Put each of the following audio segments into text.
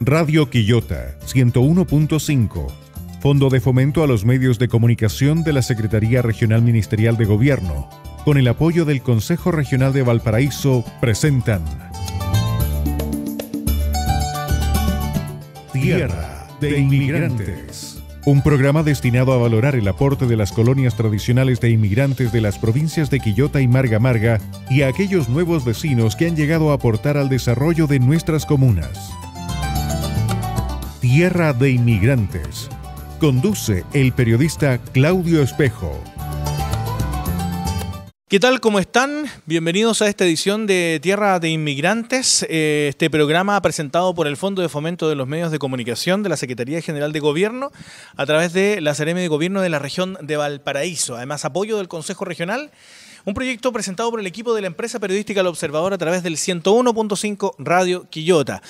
Radio Quillota 101.5. Fondo de Fomento a los Medios de Comunicación de la Secretaría Regional Ministerial de Gobierno, con el apoyo del Consejo Regional de Valparaíso, presentan Tierra de Inmigrantes. Un programa destinado a valorar el aporte de las colonias tradicionales de inmigrantes de las provincias de Quillota y Marga Marga y a aquellos nuevos vecinos que han llegado a aportar al desarrollo de nuestras comunas. Tierra de Inmigrantes. Conduce el periodista Claudio Espejo. ¿Qué tal? ¿Cómo están? Bienvenidos a esta edición de Tierra de Inmigrantes, eh, este programa presentado por el Fondo de Fomento de los Medios de Comunicación de la Secretaría General de Gobierno a través de la Seremi de Gobierno de la región de Valparaíso. Además, apoyo del Consejo Regional un proyecto presentado por el equipo de la empresa periodística El Observador a través del 101.5 Radio Quillota.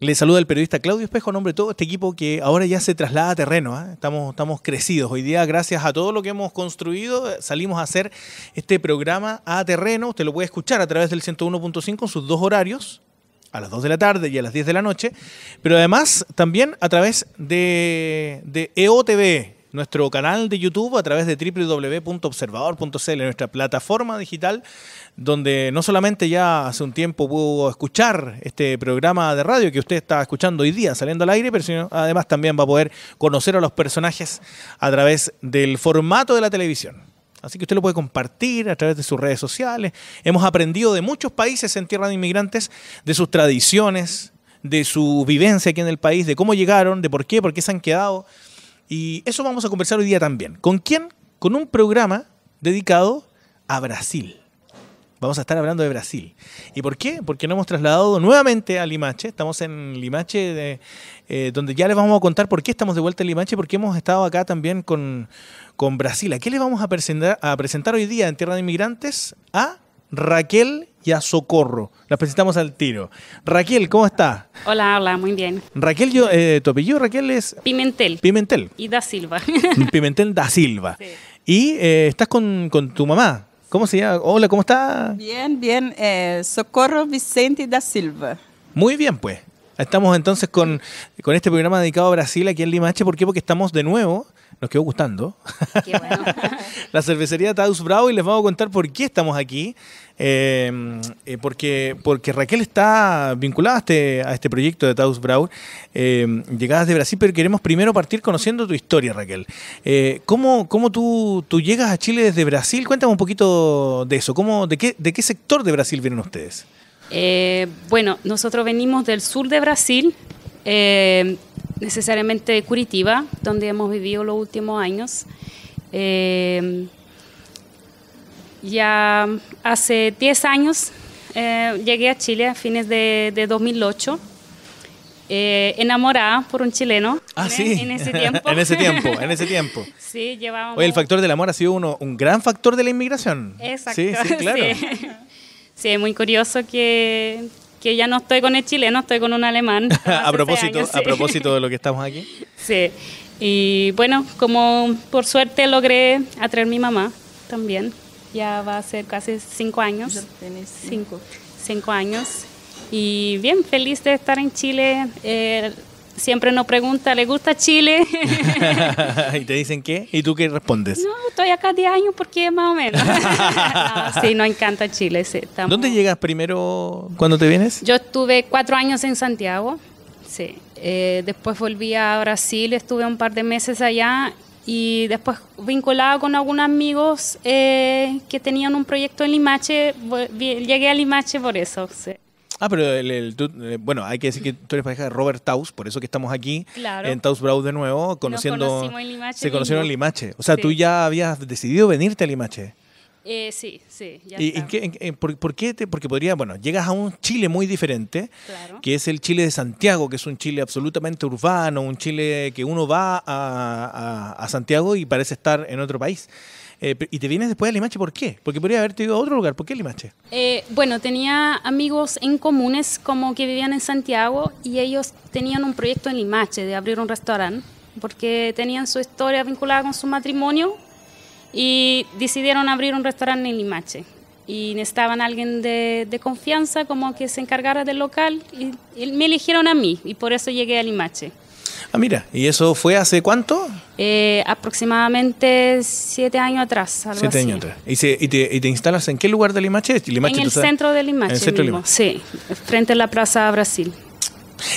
Le saluda el periodista Claudio Espejo, nombre de todo este equipo que ahora ya se traslada a terreno. ¿ah? Estamos, estamos crecidos. Hoy día, gracias a todo lo que hemos construido, salimos a hacer este programa a terreno. Usted lo puede escuchar a través del 101.5 en sus dos horarios, a las 2 de la tarde y a las 10 de la noche. Pero además, también a través de, de EOTV, nuestro canal de YouTube a través de www.observador.cl, nuestra plataforma digital, donde no solamente ya hace un tiempo pudo escuchar este programa de radio que usted está escuchando hoy día saliendo al aire, pero sino, además también va a poder conocer a los personajes a través del formato de la televisión. Así que usted lo puede compartir a través de sus redes sociales. Hemos aprendido de muchos países en tierra de inmigrantes, de sus tradiciones, de su vivencia aquí en el país, de cómo llegaron, de por qué, por qué se han quedado. Y eso vamos a conversar hoy día también. ¿Con quién? Con un programa dedicado a Brasil. Vamos a estar hablando de Brasil. ¿Y por qué? Porque nos hemos trasladado nuevamente a Limache. Estamos en Limache, eh, donde ya les vamos a contar por qué estamos de vuelta en Limache, porque hemos estado acá también con, Brasil. ¿A qué les vamos a presentar, a presentar hoy día en Tierra de Inmigrantes? A Raquel ya Socorro. Las presentamos al tiro. Raquel, ¿cómo está? Hola, hola, muy bien. Raquel, yo, eh, tu apellido, Raquel, es... Pimentel. Pimentel. Y da Silva. Pimentel da Silva. Y eh, estás con, tu mamá. ¿Cómo se llama? Hola, ¿cómo está? Bien, bien. Eh, Socorro Vicente da Silva. Muy bien, pues. Estamos entonces con, este programa dedicado a Brasil aquí en H, ¿Por qué? Porque estamos de nuevo nos quedó gustando. la cervecería Taus Bravo y les vamos a contar por qué estamos aquí Em, eh, porque, porque Raquel está vinculada a este, este proyecto de Taus Brau, em, llegadas de Brasil, pero queremos primero partir conociendo tu historia, Raquel. Eh, ¿Cómo, cómo tú, llegas a Chile desde Brasil? Cuéntame un poquito de eso. ¿Cómo, de, qué, ¿De qué sector de Brasil vienen ustedes? Eh, bueno, nosotros venimos del sur de Brasil, em, necesariamente de Curitiba, donde hemos vivido los últimos años. Ya hace 10 años eh, llegué a Chile a fines de, 2008. Eh, enamorada por un chileno. Ah, e-, sí. En ese tiempo. en ese tiempo, en ese tiempo. sí, llevábamos. Oye, el factor del amor ha sido uno, un gran factor de la inmigración. Exacto. Sí, sí claro. Sí. es muy curioso que, que ya no estoy con el chileno, estoy con un alemán. a propósito, a propósito de lo que estamos aquí. sí. Y bueno, como por suerte logré atraer a mi mamá también ya va a ser casi cinco años. Ya cinco. Cinco años. Y bien, feliz de estar en Chile. Eh, siempre nos pregunta, ¿le gusta Chile? y te dicen qué, y tú qué respondes. No, estoy acá 10 años porque más o menos. sí, nos encanta Chile. Sí, ¿Dónde llegas primero cuando te vienes? Yo estuve cuatro años en Santiago, sí. Eh, después volví a Brasil, estuve un par de meses allá y después, vinculado con algunos amigos eh, que tenían un proyecto en Limache, llegué a Limache por eso. Ah, pero el, eh, bueno, hay que decir que tú eres pareja de Robert Taus, por eso que estamos aquí en Taus Brau de nuevo, conociendo. se conocieron en Limache. O sea, tú ya habías decidido venirte a Limache. Eh, sí, sí. Ya ¿Y, por, qué te, porque podría, bueno, llegas a un Chile muy diferente, que es el Chile de Santiago, que es un Chile absolutamente urbano, un Chile que uno va a, Santiago y parece estar en otro país. Eh, y te vienes después a Limache, ¿por qué? Porque podría haberte ido a otro lugar, ¿por qué Limache? Eh, bueno, tenía amigos en comunes como que vivían en Santiago y ellos tenían un proyecto en Limache de abrir un restaurante, porque tenían su historia vinculada con su matrimonio y decidieron abrir un restaurante en Limache. Y necesitaban a alguien de, confianza como que se encargara del local y, me eligieron a mí y por eso llegué a Limache. Ah, mira, ¿y eso fue hace cuánto? Eh, aproximadamente siete años atrás. siete años atrás. ¿Y, te, instalas en qué lugar de Limache? en el centro de Limache. Sí, frente a la Plaza Brasil.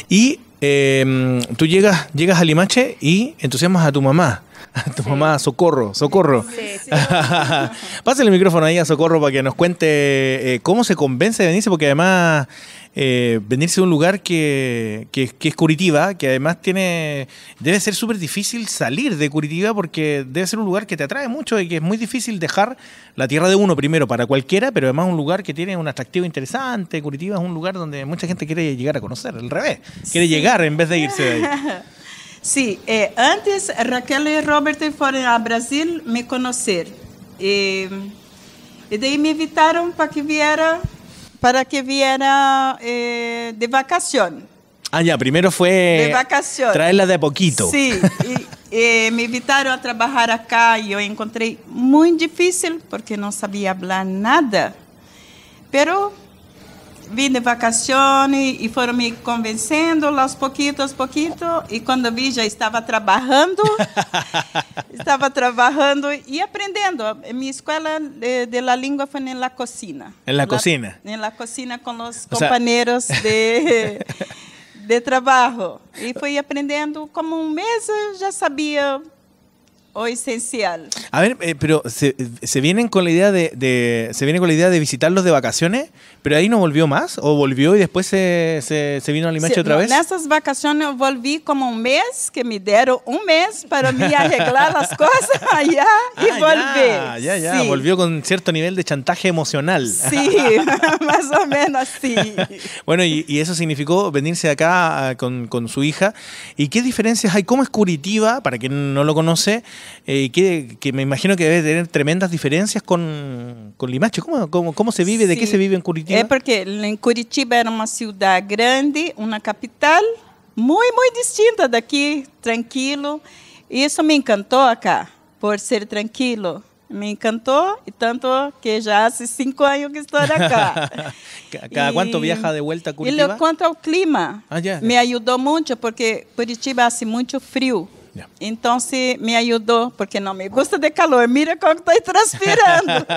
Y em, tú llegas, llegas a Limache y entusiasmas a tu mamá a tu mamá, socorro, socorro. Pásale el micrófono ahí a Socorro para que nos cuente eh, cómo se convence de venirse, porque además eh, venirse a un lugar que, que, es Curitiba, que además tiene debe ser súper difícil salir de Curitiba porque debe ser un lugar que te atrae mucho y que es muy difícil dejar la tierra de uno primero para cualquiera, pero además un lugar que tiene un atractivo interesante. Curitiba es un lugar donde mucha gente quiere llegar a conocer, al revés, quiere llegar en vez de irse de ahí. Sim, é eh, antes Raquel e Robert foram ao Brasil me conhecer. E, e daí me invitaram para que viera para que viera eh, de vacação Ah, já primeiro foi de vacaciones. traerla de a poquito. sim eh, me invitaram a trabalhar acá e eu encontrei muito difícil porque não sabia falar nada. Pero vim de vacaciones e foram me convencendo aos pouquitos, aos pouquitos. E quando vi, já estava trabalhando. estava trabalhando e aprendendo. Minha escola de, de la língua foi na cozinha. Na cozinha? Na cozinha com os companheiros sea... de, de trabalho. E fui aprendendo. Como um mês, já sabia o esencial. A ver, eh, pero se, vienen con la idea de, se viene con la idea de visitarlos de vacaciones, pero ahí no volvió más o volvió y después se, se, vino a Limache otra vez. En esas vacaciones volví como un mes, que me dieron un mes para mí arreglar las cosas allá y ah, volví. Ya, ya, volvió con cierto nivel de chantaje emocional. Sí, más o menos sí. bueno, y, eso significó venirse acá ah, con, con su hija. ¿Y qué diferencias hay? ¿Cómo es Curitiba, para quien no lo conoce? eh, que, me imagino que debe tener tremendas diferencias con, Limache. ¿Cómo, cómo, se vive? ¿De qué se vive en Curitiba? Es porque en Curitiba era una ciudad grande, una capital muy, muy distinta de aquí, tranquilo. Y eso me encantó acá, por ser tranquilo. Me encantó y tanto que ya hace cinco años que estoy acá. ¿Cada cuánto viaja de vuelta a Curitiba? Y lo cuanto al clima, ah, me ayudó mucho porque Curitiba hace mucho frío. Yeah. Então se me ajudou, porque não me gosta de calor. Mira como estou transpirando.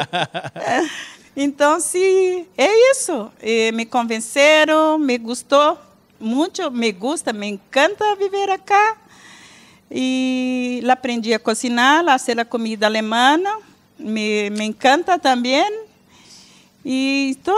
É. então se é isso. E me convenceram, me gostou muito, me gosta, me encanta viver acá. E aprendi a cozinhar, a fazer a comida alemã. Me, me encanta também. E estou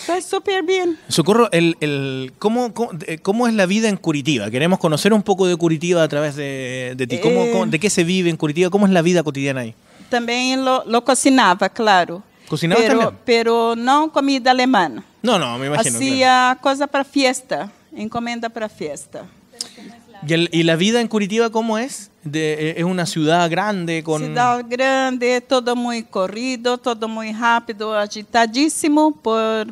Está súper bien. Socorro, el, el ¿cómo, eh, cómo, es la vida en Curitiba? Queremos conocer un poco de Curitiba a través de, de ti. ¿Cómo, eh, ¿De qué se vive en Curitiba? ¿Cómo es la vida cotidiana ahí? También lo, lo cocinaba, claro. ¿Cocinaba pero, también? Pero no comida alemana. No, no, me imagino. Hacía cosas cosa para fiesta, encomenda para fiesta. ¿Y, ¿Y, la vida en Curitiba cómo es? De, eh, es una ciudad grande con... Ciudad grande, todo muy corrido, todo muy rápido, agitadísimo por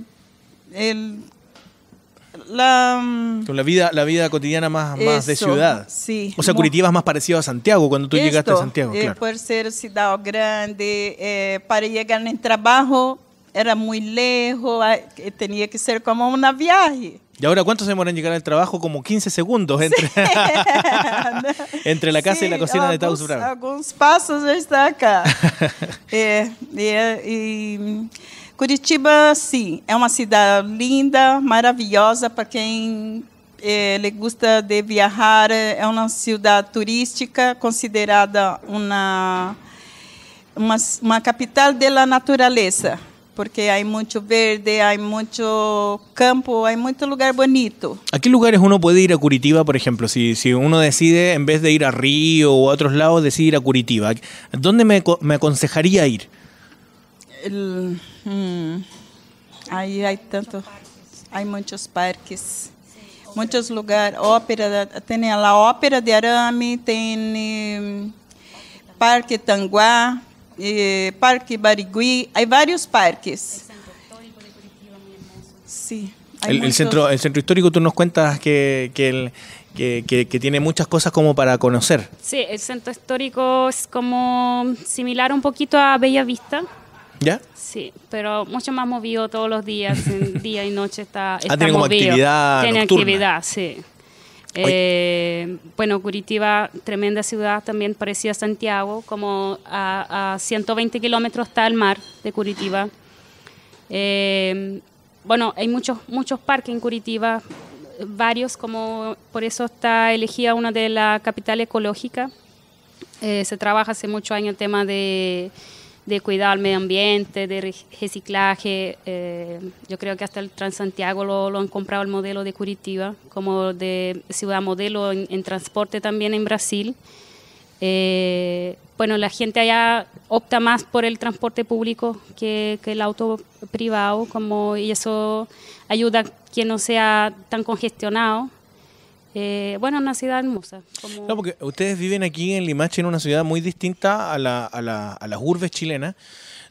la, mm, la vida, la vida cotidiana más, más de ciudad. O sea, Curitiba es más parecido a Santiago cuando tú llegaste a Santiago. Eh, claro. por ser ciudad grande, eh, para llegar en trabajo era muy lejos, ah, eh, tenía que ser como una viaje. ¿Y ahora cuánto se demora en llegar al trabajo? Como 15 segundos entre, entre la casa y la cocina de Taos Bravo. Algunos pasos está acá. y, Curitiba, sí. Es una ciudad linda, maravillosa para quien le gusta de viajar. Es una ciudad turística considerada una capital de la naturaleza. porque hay mucho verde, hay mucho campo, hay mucho lugar bonito. ¿A qué lugares uno puede ir a Curitiba, por ejemplo? Si, uno decide, en vez de ir a Río o a otros lados, decidir a Curitiba, ¿dónde me aconsejaría ir? el, mm, ahí hay tanto, hay muchos parques, muchos lugares, ópera, tiene la ópera de arame, tiene mm, Parque Tanguá, eh, Parque Barigui, hay varios parques. Sí. El, centro, el centro histórico, tú nos cuentas que, que, que, que, tiene muchas cosas como para conocer. Sí, el centro histórico es como similar un poquito a Bella Vista, ¿Ya? Sí, pero mucho más movido todos los días, día y noche está, ah, está ah, tiene actividad Tiene actividad, sí. Eh, bueno, Curitiba, tremenda ciudad, también parecía Santiago, como a, 120 kilómetros está el mar de Curitiba. Eh, bueno, hay muchos, muchos parques en Curitiba, varios, como por eso está elegida una de la capital ecológica. Eh, se trabaja hace muchos años el tema de de cuidar al medio ambiente, de reciclaje. Eh, yo creo que hasta el Transantiago lo, han comprado el modelo de Curitiba, como de ciudad modelo en, transporte también en Brasil. Eh, bueno, la gente allá opta más por el transporte público que, el auto privado, como, y eso ayuda a que no sea tan congestionado. Eh, bueno, una ciudad hermosa. Como... No, porque ustedes viven aquí en Limache, en una ciudad muy distinta a, las urbes chilenas,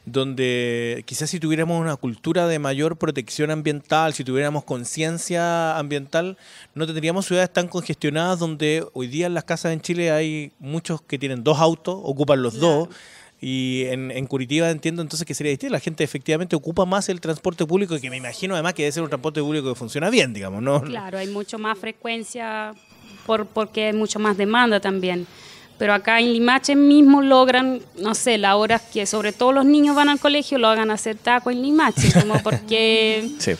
donde quizás si tuviéramos una cultura de mayor protección ambiental, si tuviéramos conciencia ambiental, no tendríamos ciudades tan congestionadas donde hoy día en las casas en Chile hay muchos que tienen dos autos, ocupan los dos y en, en, Curitiba entiendo entonces que sería distinto. La gente efectivamente ocupa más el transporte público, que me imagino además que debe ser un transporte público que funciona bien, digamos, ¿no? Claro, hay mucho más frecuencia por, porque hay mucho más demanda también. Pero acá en Limache mismo logran, no sé, la hora que sobre todo los niños van al colegio, lo hagan hacer taco en Limache, como porque... sí.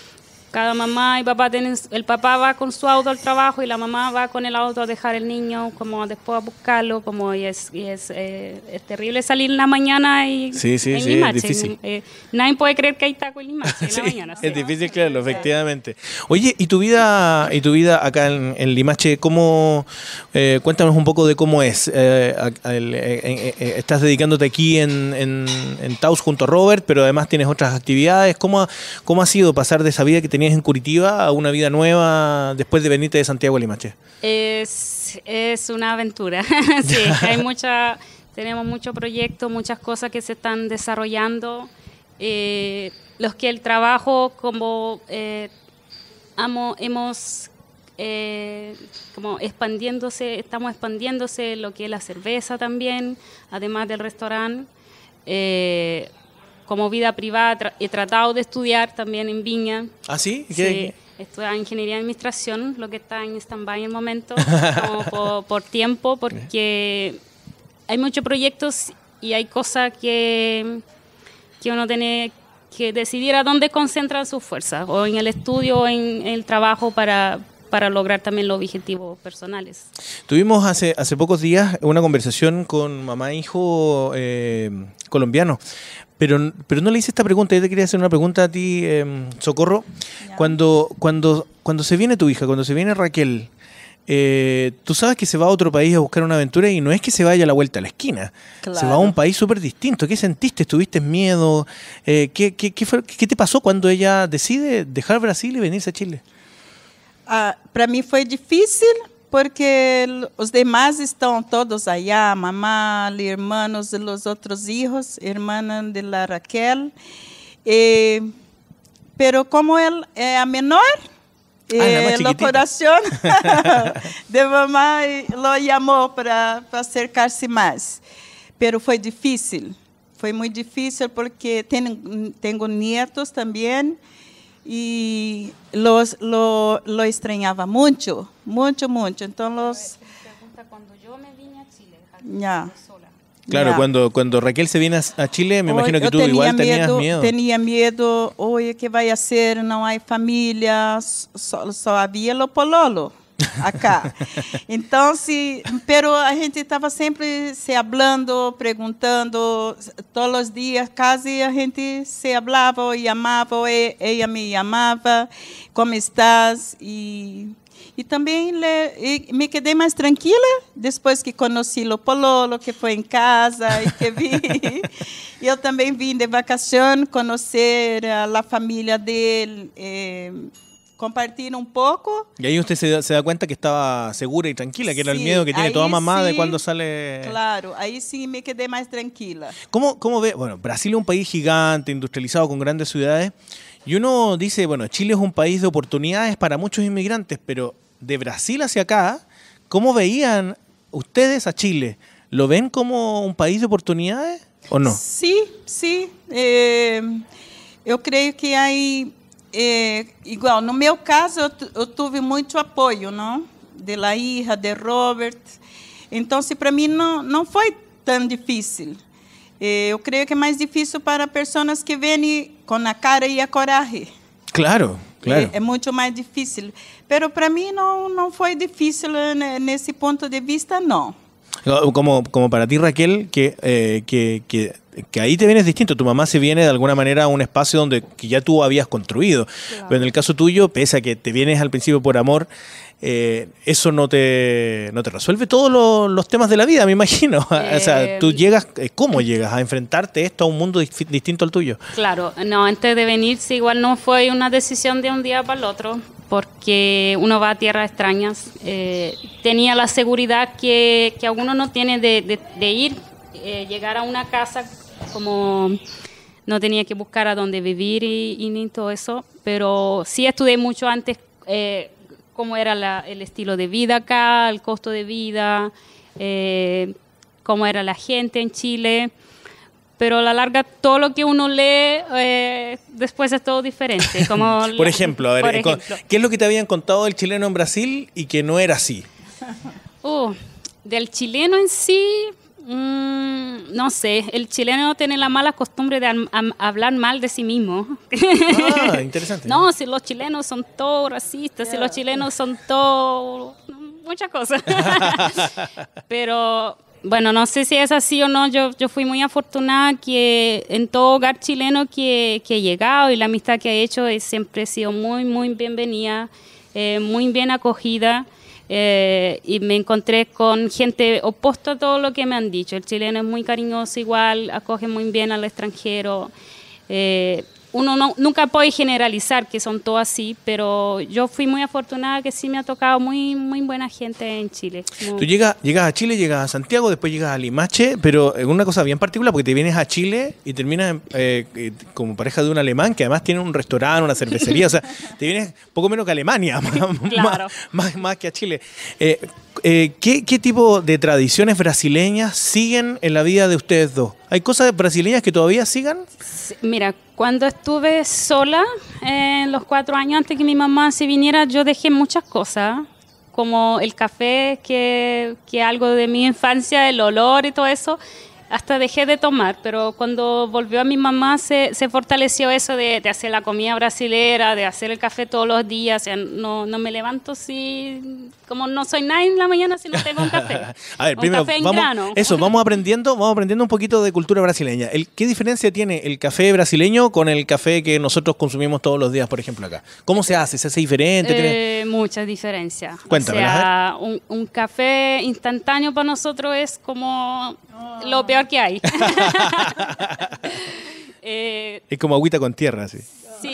Cada mamá y papá tienen, el papá va con su auto al trabajo y la mamá va con el auto a dejar el niño, como después a buscarlo, como es, es, eh, es, terrible salir en la mañana y en Limache. Eh, nadie puede creer que hay taco en Limache la mañana. Es difícil, creerlo, efectivamente. Oye, y tu vida, y tu vida acá en, en Limache, cómo eh, cuéntanos un poco de cómo es. estás dedicándote aquí en, en, en Taos junto a Robert, pero además tienes otras actividades. ¿Cómo ha, cómo ha sido pasar de esa vida que te tenías en Curitiba a una vida nueva después de venirte de Santiago Limache? Es, una aventura. hay mucha, tenemos muchos proyectos, muchas cosas que se están desarrollando. Eh, los que el trabajo, como eh, amo, hemos eh, como expandiéndose, estamos expandiéndose lo que es la cerveza también, además del restaurante como vida privada he tratado de estudiar también en Viña. ¿Ah, sí? ¿Qué, ingeniería de administración, lo que está en stand-by en el momento, por, tiempo, porque hay muchos proyectos y hay cosas que, que uno tiene que decidir a dónde concentran sus fuerzas, o en el estudio o en, el trabajo para, para lograr también los objetivos personales. Tuvimos hace, hace pocos días una conversación con mamá e hijo eh, colombiano pero, pero no le hice esta pregunta, yo te quería hacer una pregunta a ti, em, Socorro. Cuando, cuando, cuando se viene tu hija, cuando se viene Raquel, eh, tú sabes que se va a otro país a buscar una aventura y no es que se vaya a la vuelta a la esquina, se va a un país súper distinto. ¿Qué sentiste? ¿Tuviste miedo? Eh, ¿qué, te pasó cuando ella decide dejar Brasil y venirse a Chile? Ah, para mí fue difícil porque os demais estão todos aí, a mamá, irmãos, os outros filhos, irmã de la Raquel. E, pero como ela é a menor, ah, é ah, coração de mamá lo chamou para acercar-se mais. Pero foi difícil, foi muito difícil porque tenho, tenho nietos também. y los, lo, lo, extrañaba mucho, mucho, mucho. Entonces Cuando yo me vine a Chile, ya. Claro, Cuando, cuando Raquel se viene a Chile, me imagino que tú igual tenías miedo, Tenía miedo, oye, ¿qué vaya a hacer? No hay familia, solo, solo había lo pololo. acá. então, se, pero a gente estava sempre se falando, perguntando, todos os dias quase a gente se falava e amava, e, ela me amava, como estás? E e também le, e me quedei mais tranquila depois que conheci o Pololo, que foi em casa e que vi. eu também vim de vacação, conhecer a, a família dele. Eh, compartir un poco. Y ahí usted se da, cuenta que estaba segura y tranquila, que era el miedo que tiene toda mamá de cuando sale... Claro, ahí sí me quedé más tranquila. ¿Cómo, ¿Cómo ve? Bueno, Brasil es un país gigante, industrializado con grandes ciudades, y uno dice, bueno, Chile es un país de oportunidades para muchos inmigrantes, pero de Brasil hacia acá, ¿cómo veían ustedes a Chile? ¿Lo ven como un país de oportunidades o no? Sí, sí. Eh, yo creo que hay é, igual, no meu caso, eu, eu tive muito apoio, não? De Laíra, de Robert. Então, se para mim não, não foi tão difícil. É, eu creio que é mais difícil para pessoas que vêm com a cara e a coragem. Claro, claro. É, é muito mais difícil. Mas para mim não, não foi difícil né, nesse ponto de vista, não. Como, como para ti, Raquel, que, eh, que, que que ahí te vienes distinto. Tu mamá se viene de alguna manera a un espacio donde que ya tú habías construido. Pero en el caso tuyo, pese a que te vienes al principio por amor, eh, eso no te, te resuelve todos los temas de la vida, me imagino. o sea, tú em, llegas, eh, ¿cómo llegas a enfrentarte esto a un mundo distinto al tuyo? Claro, no, antes de venirse igual no fue una decisión de un día para el otro, porque uno va a tierras extrañas. Eh, tenía la seguridad que, que alguno no tiene de ir, llegar a una casa como no tenía que buscar a dónde vivir y, todo eso, pero sí estudié mucho antes eh, cómo era el estilo de vida acá, el costo de vida, eh, cómo era la gente en Chile, pero a la larga todo lo que uno lee eh, después es todo diferente. Como por ejemplo, a ver, ¿qué es lo que te habían contado del chileno en Brasil y que no era así? Uh, del chileno en sí, Mm, no sé, el chileno tiene la mala costumbre de hablar mal de sí mismo. Ah, interesante. no, si los chilenos son todos racistas, si los chilenos son todos... muchas cosas. Pero bueno, no sé si es así o no, yo, yo fui muy afortunada que en todo hogar chileno que, he llegado y la amistad que he hecho es, siempre ha sido muy, muy bienvenida, eh, muy bien acogida. Eh, y me encontré con gente opuesta a todo lo que me han dicho. El chileno es muy cariñoso igual, acoge muy bien al extranjero. Eh, uno nunca puede generalizar que son todos así, pero yo fui muy afortunada que sí me ha tocado muy, muy buena gente en Chile. Tú llegas, llegas a Chile, llegas a Santiago, después llegas a Limache, pero es una cosa bien particular porque te vienes a Chile y terminas eh, eh, como pareja de un alemán que además tiene un restaurante, una cervecería, o sea, te vienes poco menos que a Alemania, más, que a Chile. Eh, eh, ¿qué, ¿qué, tipo de tradiciones brasileñas siguen en la vida de ustedes dos? ¿Hay cosas brasileñas que todavía sigan? mira, cuando estuve sola, en eh, los cuatro años antes que mi mamá se viniera, yo dejé muchas cosas, como el café, que, es algo de mi infancia, el olor y todo eso, hasta dejé de tomar, pero cuando volvió a mi mamá se, se fortaleció eso de, hacer la comida brasilera, de hacer el café todos los días. no, no me levanto si, como no soy nadie en la mañana si no tengo un café. a ver, café en grano. eso, vamos aprendiendo, vamos aprendiendo un poquito de cultura brasileña. El, ¿Qué diferencia tiene el café brasileño con el café que nosotros consumimos todos los días, por ejemplo, acá? ¿Cómo se hace? ¿Se hace diferente? Eh, muchas diferencias. Cuéntame. O sea, un, un café instantáneo para nosotros es como lo peor que hay. Eh, es como agüita con tierra, sí. Sí,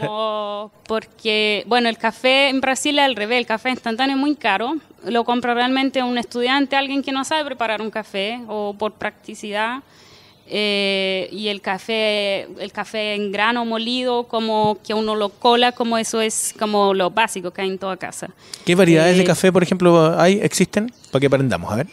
como porque, bueno, el café en Brasil es al revés, el café instantáneo es muy caro, lo compra realmente un estudiante, alguien que no sabe preparar un café o por practicidad. Eh, y el café, el café en grano molido, como que uno lo cola, como eso es como lo básico que hay en toda casa. ¿Qué variedades de eh, café, por ejemplo, hay, existen? Para que aprendamos, a ver.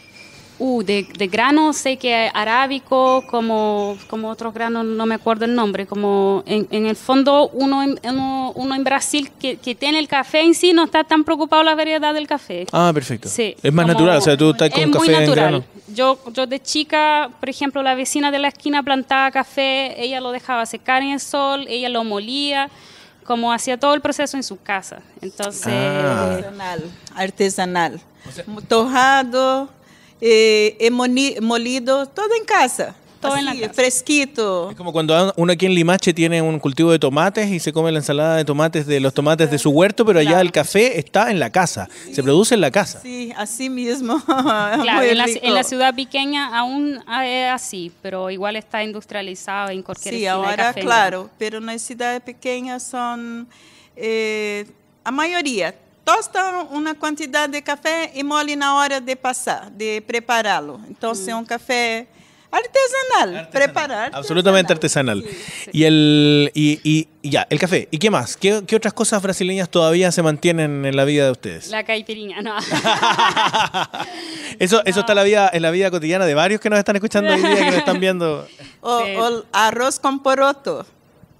Uh, de, de, grano sé que arábico, como, como otros granos, no me acuerdo el nombre, como en, en el fondo uno, uno, uno en Brasil que, que, tiene el café en sí no está tan preocupado la variedad del café. Ah, perfecto. Sí, es más natural, o sea, tú estás con café muy En grano. Yo, yo de chica, por ejemplo, la vecina de la esquina plantaba café, ella lo dejaba secar en el sol, ella lo molía como hacía todo el proceso en su casa. Entonces, ah. artesanal, artesanal. tojado, eh, he molido, todo en casa. Todo en casa. Fresquito. Es como cuando uno aquí en Limache tiene un cultivo de tomates y se come la ensalada de tomates de los tomates de su huerto, pero allá el café está en la casa, se produce en la casa. Sí, así mismo. claro, en la, ciudad pequeña aún ah, es así, pero igual está industrializado en cualquier Sí, ahora claro, pero en las ciudades pequeñas son eh, a mayoría tosta una cantidad de café y mole na hora de pasar, de prepararlo. Entonces un mm. un café artesanal, preparar. Absolutamente artesanal. Y el y, ya, el café. ¿Y qué más? ¿Qué, otras cosas brasileñas todavía se mantienen en la vida de ustedes? La caipirinha, no. eso eso está en la vida, en la vida cotidiana de varios que nos están escuchando hoy día, que nos están viendo. O, o arroz con poroto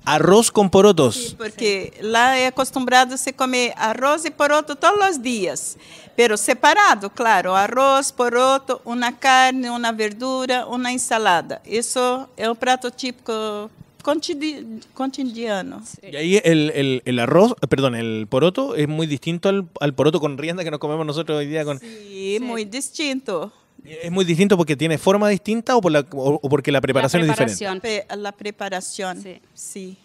arroz con porotos. porque la he acostumbrado se comer arroz y poroto todos los días, pero separado, claro, arroz, poroto, una carne, una verdura, una ensalada. Eso es un plato típico cotidiano. Y ahí el, el, el, arroz, eh, perdón, el poroto es muy distinto al, poroto con rienda que nos comemos nosotros hoy día. Con... sí. muy distinto. ¿Es muy distinto porque tiene forma distinta o, por porque la preparación, es diferente? La preparación, sí.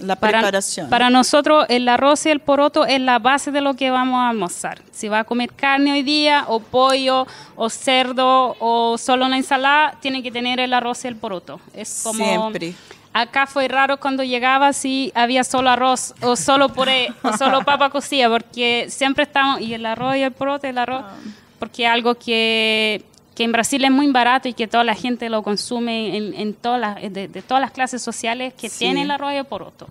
La preparación. Para, nosotros el arroz y el poroto es la base de lo que vamos a almorzar. Si va a comer carne hoy día, o pollo, o cerdo, o solo una ensalada, tiene que tener el arroz y el poroto. Es como... Siempre. Acá fue raro cuando llegaba si había solo arroz o solo puré o solo papa cocida, porque siempre estamos, y el arroz y el poroto, el arroz, ah. porque algo que que en Brasil es muy barato y que toda la gente lo consume en, todas de, todas las clases sociales que tienen tiene el arroz de poroto.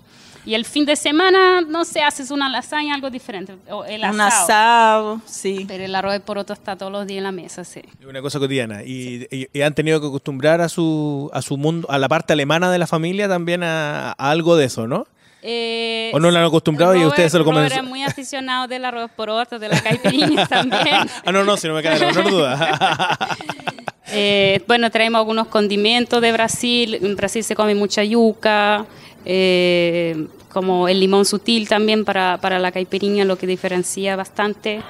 Y el fin de semana, no sé, haces una lasaña, algo diferente. O el asado. Un asado, sí. Pero el arroz de poroto está todos los días en la mesa, sí. una cosa cotidiana. Y, han tenido que acostumbrar a su, a su mundo, a la parte alemana de la familia también a algo de eso, ¿no? Eh, o no lo han acostumbrado y ustedes se lo comen. es muy aficionado del arroz otro, de la caipirinha también. ah, no, no, si no me queda la menor duda. Eh, bueno, traemos algunos condimentos de Brasil. En Brasil se come mucha yuca, eh, como el limón sutil también para, para, la caipirinha, lo que diferencia bastante.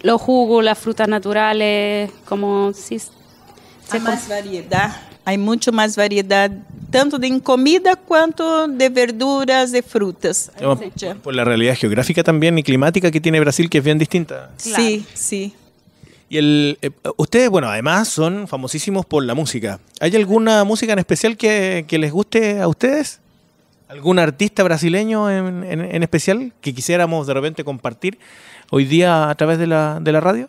los jugos, las frutas naturales, como... si más variedad hay mucho más variedad tanto de comida cuanto de verduras, de frutas. Por, la realidad geográfica también y climática que tiene Brasil, que es bien distinta. Sí, sí. Y el, eh, ustedes, bueno, además son famosísimos por la música. ¿Hay alguna música en especial que, les guste a ustedes? ¿Algún artista brasileño en, especial que quisiéramos de repente compartir hoy día a través de la, de la radio?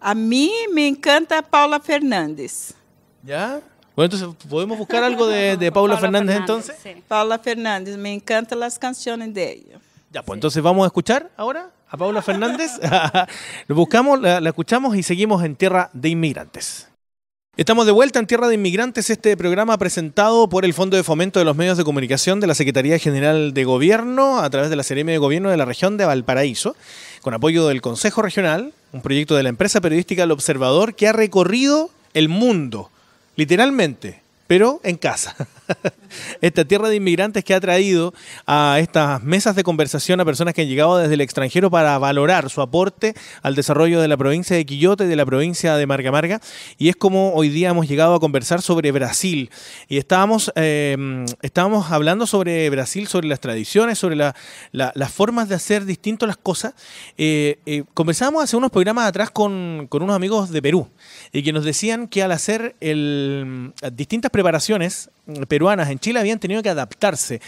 A mí me encanta Paula Fernández. ¿Ya? Bueno, entonces, ¿podemos buscar algo de, Paula, Fernández, entonces? Paula Fernández, me encantan las canciones de ella. Ya, pues entonces vamos a escuchar ahora a Paula Fernández. Lo buscamos, la, escuchamos y seguimos en Tierra de Inmigrantes. Estamos de vuelta en Tierra de Inmigrantes, este programa presentado por el Fondo de Fomento de los Medios de Comunicación de la Secretaría General de Gobierno a través de la Seremia de Gobierno de la región de Valparaíso, con apoyo del Consejo Regional, un proyecto de la empresa periodística El Observador que ha recorrido el mundo literalmente, pero en casa. esta tierra de inmigrantes que ha traído a estas mesas de conversación a personas que han llegado desde el extranjero para valorar su aporte al desarrollo de la provincia de Quillote y de la provincia de Marga Marga. Y es como hoy día hemos llegado a conversar sobre Brasil. Y estábamos, eh, estábamos hablando sobre Brasil, sobre las tradiciones, sobre las formas de hacer distintas las cosas. Eh, eh, conversábamos hace unos programas atrás con, unos amigos de Perú y que nos decían que al hacer el, distintas preparaciones peruanas en Chile habían tenido que adaptarse.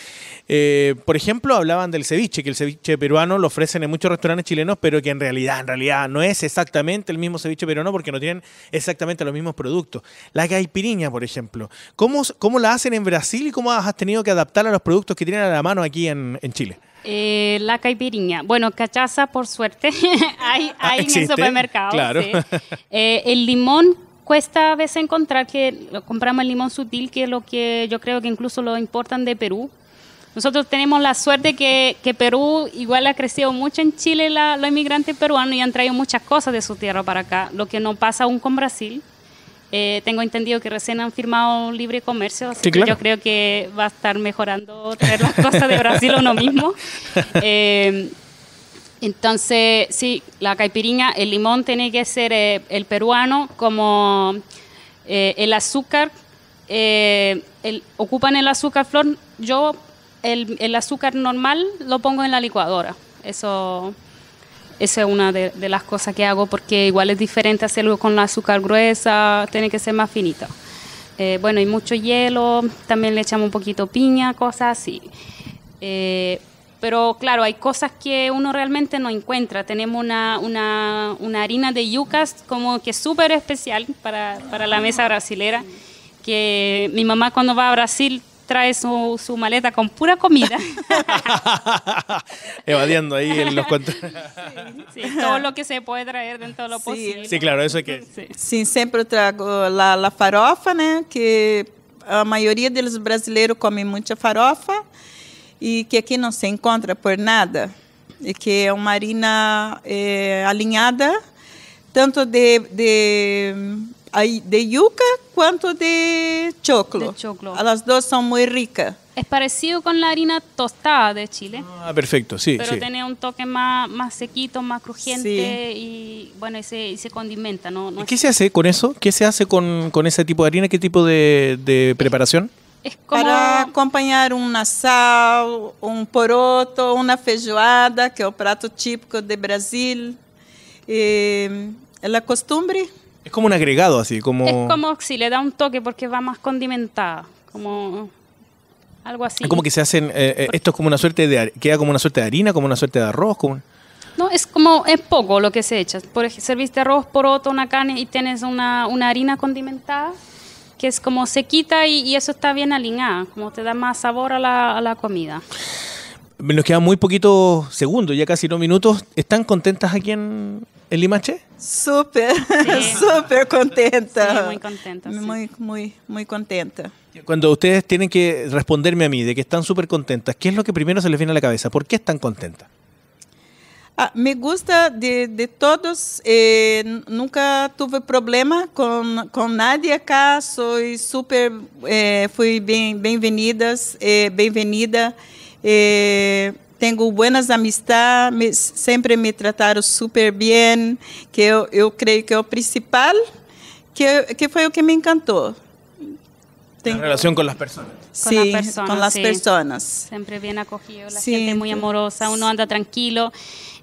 Eh, por ejemplo, hablaban del ceviche, que el ceviche peruano lo ofrecen en muchos restaurantes chilenos, pero que en realidad, en realidad no es exactamente el mismo ceviche peruano porque no tienen exactamente los mismos productos. La caipiriña, por ejemplo. ¿Cómo, la hacen en Brasil y cómo has tenido que adaptar a los productos que tienen a la mano aquí en, Chile? Eh, la caipiriña. Bueno, cachaza, por suerte, ah, hay, en el supermercado. Claro. Eh, el limón cuesta a veces encontrar que compramos el limón sutil, que es lo que yo creo que incluso lo importan de Perú. Nosotros tenemos la suerte que, que Perú igual ha crecido mucho en Chile los inmigrantes peruanos y han traído muchas cosas de su tierra para acá, lo que no pasa aún con Brasil. Eh, tengo entendido que recién han firmado un libre comercio, así que yo creo que va a estar mejorando traer las cosas de Brasil uno mismo. Eh, entonces, sí, la caipirinha, el limón tiene que ser eh, el peruano, como eh, el azúcar, eh, ocupan el azúcar flor, yo el, azúcar normal lo pongo en la licuadora. Eso, es una de, las cosas que hago porque igual es diferente hacerlo con la azúcar gruesa, tiene que ser más finita. bueno, y mucho hielo, también le echamos un poquito piña, cosas así. Pero claro, hay cosas que uno realmente no encuentra. Tenemos una, una, una harina de yucas como que súper especial para, para, la mesa brasilera, que mi mamá cuando va a Brasil trae su, su maleta con pura comida. Evadiendo ahí en los Sí, todo lo que se puede traer dentro de lo posible. Sí, claro, eso es que... Sí, siempre traigo la, farofa, ¿no? Que mayoría de los brasileños comen mucha farofa y que aquí no se encuentra por nada. es que es una harina alinhada, tanto de, de, yuca cuanto de choclo. de choclo. As dos son muy ricas. Es parecido con la harina tostada de Chile. Ah, perfecto, sí. Pero tiene un toque más, más sequito, más crujiente y bueno, y se, condimenta. ¿no? qué se hace con eso? ¿Qué se hace con, ese tipo de harina? ¿Qué tipo de preparación? Es como... Para acompañar un sal, un poroto, una feijoada, que es un plato típico de Brasil. Es eh, la costumbre. Es como un agregado así, como... Es como si le da un toque porque va más condimentada, como algo así. Es como que se hacen, eh, eh, esto es como una suerte de, queda como una suerte de harina, como una suerte de arroz, como... No, es como, es poco lo que se echa. Por ejemplo, serviste arroz, poroto, una carne y tienes una, una harina condimentada que es como se quita y, eso está bien alineado, como te da más sabor a la, a la comida. Nos quedan muy poquitos segundos, ya casi dos minutos. ¿Están contentas aquí en, el Limache? Súper, súper contentas. contenta. muy contenta. Muy, muy, muy contenta. Cuando ustedes tienen que responderme a mí de que están súper contentas, ¿qué es lo que primero se les viene a la cabeza? ¿Por qué están contentas? Ah, me gusta de, de todos. Eh, nunca tive problema com, com nadie acá. Sou super. Eh, fui bem, bem-vindas, eh, bem-vinda. Eh, tenho boas amizades, sempre me trataram super bem. Que eu, eu creio que é o principal. Que, que foi o que me encantou. En relação com as pessoas. Sí, con las personas. Con las sí. personas. Siempre bien acogido, la Siempre. gente muy amorosa, uno anda tranquilo.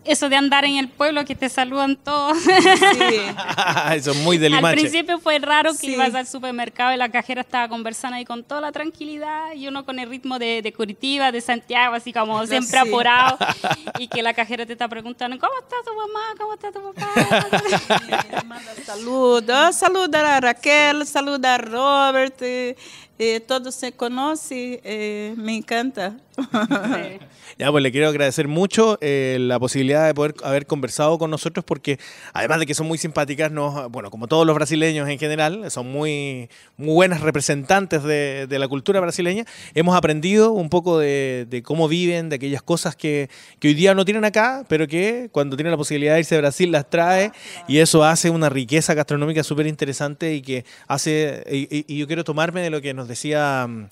eso de andar en el pueblo que te saludan todos. Sí. eso es muy del Al principio fue raro que ibas al supermercado y la cajera estaba conversando ahí con toda la tranquilidad y uno con el ritmo de, de Curitiba, de Santiago, así como siempre apurado y que la cajera te está preguntando, ¿cómo está tu mamá? ¿Cómo está tu papá? Manda saludos, saluda a Raquel, saluda a Robert. Eh, eh, todo se conoce eh, me encanta. ya, pues le quiero agradecer mucho eh, la posibilidad de poder haber conversado con nosotros porque además de que son muy simpáticas, no bueno, como todos los brasileños en general, son muy, muy buenas representantes de, la cultura brasileña, hemos aprendido un poco de, cómo viven, de aquellas cosas que, hoy día no tienen acá, pero que cuando tienen la posibilidad de irse a Brasil las trae ah, y eso hace una riqueza gastronómica súper interesante y que hace, y, y yo quiero tomarme de lo que nos nos decía mm,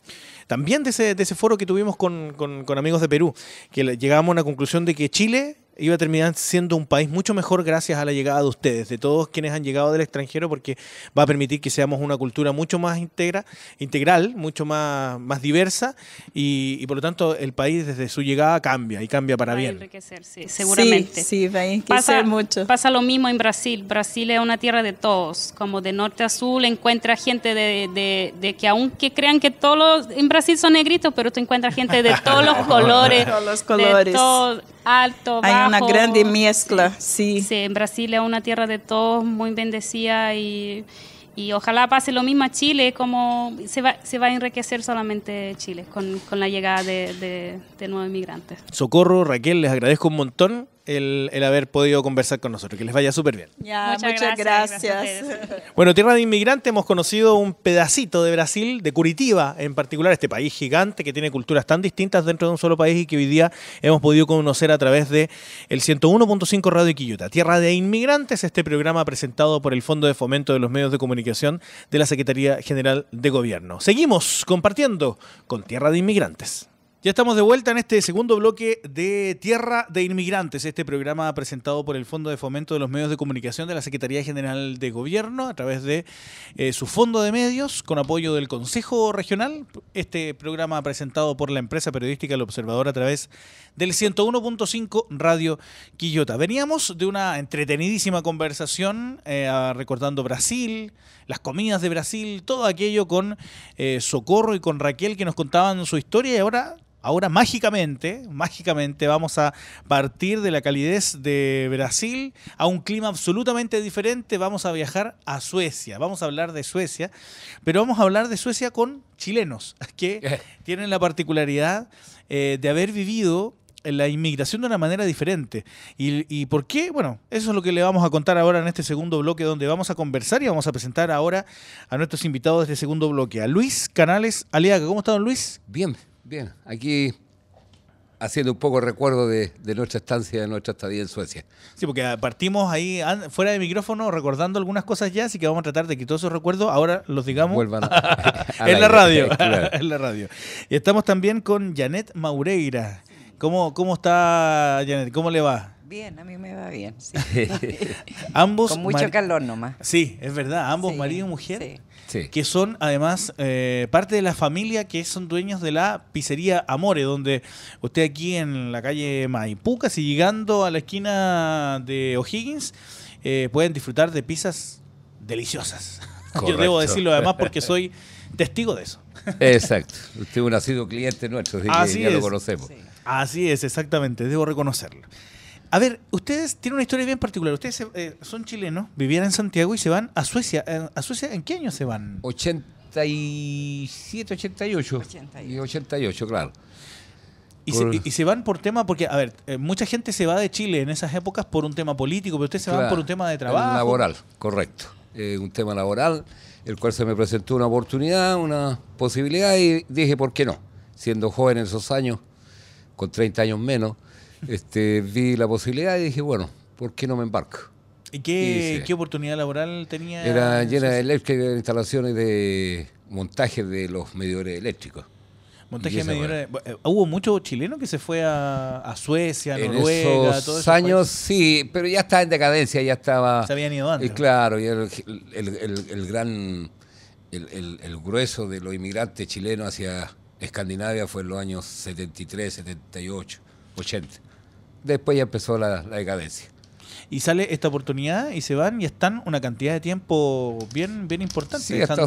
también de ese, foro que tuvimos con, amigos de Perú, que llegábamos a una conclusión de que Chile iba a terminar siendo un país mucho mejor gracias a la llegada de ustedes, de todos quienes han llegado del extranjero, porque va a permitir que seamos una cultura mucho más integra, integral, mucho más, más diversa y, por lo tanto el país desde su llegada cambia y cambia para va bien. enriquecer, sí, seguramente. Sí, pasa, mucho. Pasa lo mismo en Brasil. Brasil es una tierra de todos, como de norte a sur encuentra gente de, de, que aunque crean que todos en Brasil son negritos, pero tú encuentras gente de todos los colores. todos los colores. De todo, alto, bajo, una grande mezcla, sí. sí. En Brasil es una tierra de todos, muy bendecida y, y ojalá pase lo mismo a Chile, como se va, se va a enriquecer solamente Chile con, con la llegada de, de, de nuevos inmigrantes. Socorro, Raquel, les agradezco un montón el, haber podido conversar con nosotros. Que les vaya súper bien. muchas, gracias. bueno, Tierra de Inmigrante, hemos conocido un pedacito de Brasil, de Curitiba en particular, este país gigante que tiene culturas tan distintas dentro de un solo país y que hoy día hemos podido conocer a través de el 101.5 Radio Quilluta. Tierra de Inmigrantes, este programa presentado por el Fondo de Fomento de los Medios de Comunicación de la Secretaría General de Gobierno. Seguimos compartiendo con Tierra de Inmigrantes. Ya estamos de vuelta en este segundo bloque de Tierra de Inmigrantes, este programa presentado por el Fondo de Fomento de los Medios de Comunicación de la Secretaría General de Gobierno a través de eh, su fondo de medios con apoyo del Consejo Regional. Este programa presentado por la empresa periodística El Observador a través del 101.5 Radio Quillota. Veníamos de una entretenidísima conversación eh, recordando Brasil, las comidas de Brasil, todo aquello con eh, Socorro y con Raquel que nos contaban su historia y ahora Ahora mágicamente, mágicamente vamos a partir de la calidez de Brasil a un clima absolutamente diferente. Vamos a viajar a Suecia, vamos a hablar de Suecia, pero vamos a hablar de Suecia con chilenos, que eh. tienen la particularidad eh, de haber vivido la inmigración de una manera diferente. ¿Y, por qué? Bueno, eso es lo que le vamos a contar ahora en este segundo bloque, donde vamos a conversar y vamos a presentar ahora a nuestros invitados de este segundo bloque. A Luis Canales Aliaga. ¿Cómo está, don Luis? Bien. Bien, aquí haciendo un poco recuerdo de, nuestra estancia, de nuestra estadía en Suecia. Sí, porque partimos ahí fuera de micrófono recordando algunas cosas ya, así que vamos a tratar de que todos esos recuerdos ahora los digamos Vuelvan en la radio. en la radio. Y estamos también con Janet Maureira. ¿Cómo, ¿Cómo está Janet? ¿Cómo le va? Bien, a mí me va bien. Sí. ambos Con mucho calor nomás. Sí, es verdad, ambos marido y mujer. Sí que son además eh, parte de la familia que son dueños de la pizzería Amore, donde usted aquí en la calle Maipú, y llegando a la esquina de O'Higgins, eh, pueden disfrutar de pizzas deliciosas. Yo debo decirlo además porque soy testigo de eso. Exacto. Usted un un nacido cliente nuestro, así, ya lo conocemos. Así es, exactamente, debo reconocerlo. A ver, ustedes tienen una historia bien particular. Ustedes eh, son chilenos, vivían en Santiago y se van a Suecia. Eh, ¿A Suecia en qué año se van? 87, 88. 88. Y claro. Y, se, van por tema, porque, a ver, eh, mucha gente se va de Chile en esas épocas por un tema político, pero ustedes se van por un tema de trabajo. Laboral, correcto. un tema laboral, el cual se me presentó una oportunidad, una posibilidad, y dije, ¿por qué no? Siendo joven en esos años, con 30 años menos, este, vi la posibilidad y dije, bueno, ¿por qué no me embarco? ¿Y qué, oportunidad laboral tenía? Era llena de instalaciones de montaje de los medidores eléctricos. de eh, Hubo muchos chilenos que se fue a, a Suecia, Noruega, en esos, años sí, pero ya estaba en decadencia, ya estaba. Se habían ido antes. Y claro, y el, el, gran. El, grueso de los inmigrantes chilenos hacia Escandinavia fue en los años 73, 78, 80 después ya empezó la, decadencia. Y sale esta oportunidad y se van y están una cantidad de tiempo bien, bien importante. Sí, hasta,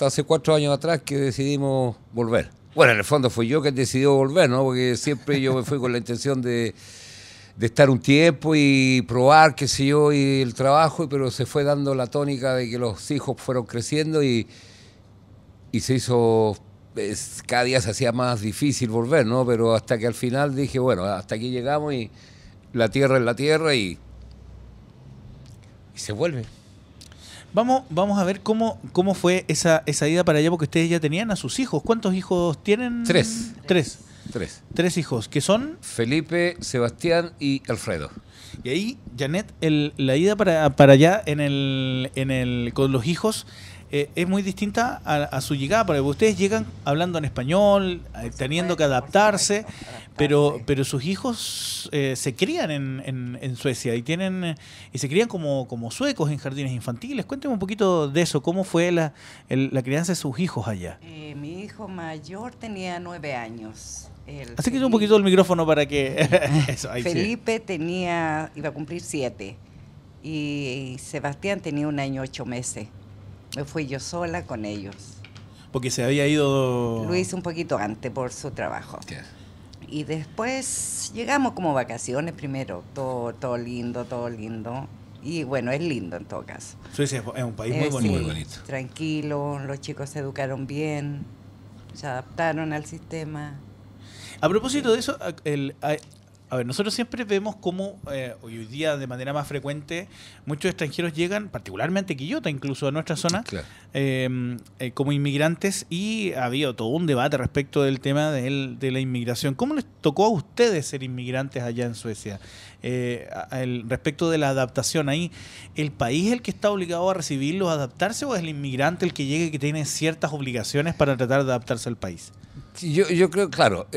hace, cuatro años atrás que decidimos volver. Bueno, en el fondo fui yo que decidió volver, ¿no? Porque siempre yo me fui con la intención de, estar un tiempo y probar, qué sé yo, y el trabajo, pero se fue dando la tónica de que los hijos fueron creciendo y, y se hizo cada día se hacía más difícil volver, ¿no? Pero hasta que al final dije, bueno, hasta aquí llegamos y la tierra es la tierra y, y se vuelve. Vamos, vamos a ver cómo, cómo fue esa, ida para allá, porque ustedes ya tenían a sus hijos. ¿Cuántos hijos tienen? Tres. Tres. Tres. Tres hijos, que son... Felipe, Sebastián y Alfredo. Y ahí, Janet, la ida para, allá en el, el, con los hijos, eh, es muy distinta a, su llegada, porque ustedes llegan hablando en español, eh, teniendo que adaptarse, pero, pero sus hijos eh, se crían en, Suecia y tienen y se crían como, suecos en jardines infantiles. Cuénteme un poquito de eso, cómo fue la, crianza de sus hijos allá. mi hijo mayor tenía nueve años. Así que un poquito el micrófono para que... Felipe tenía, iba a cumplir siete y Sebastián tenía un año ocho meses. Me fui yo sola con ellos. Porque se había ido... Luis un poquito antes por su trabajo. Y después llegamos como vacaciones primero, todo, todo lindo, todo lindo. Y bueno, es lindo en todo caso. Suecia es un país eh, muy, bonito. muy bonito. Tranquilo, los chicos se educaron bien, se adaptaron al sistema. A propósito de eso, el, a ver, nosotros siempre vemos cómo eh, hoy día de manera más frecuente muchos extranjeros llegan, particularmente Quillota, incluso a nuestra zona, em, eh, como inmigrantes y ha habido todo un debate respecto del tema de, la inmigración. ¿Cómo les tocó a ustedes ser inmigrantes allá en Suecia? Eh, respecto de la adaptación ahí, ¿el país es el que está obligado a recibirlos, a adaptarse o es el inmigrante el que llegue y que tiene ciertas obligaciones para tratar de adaptarse al país? yo creo, claro,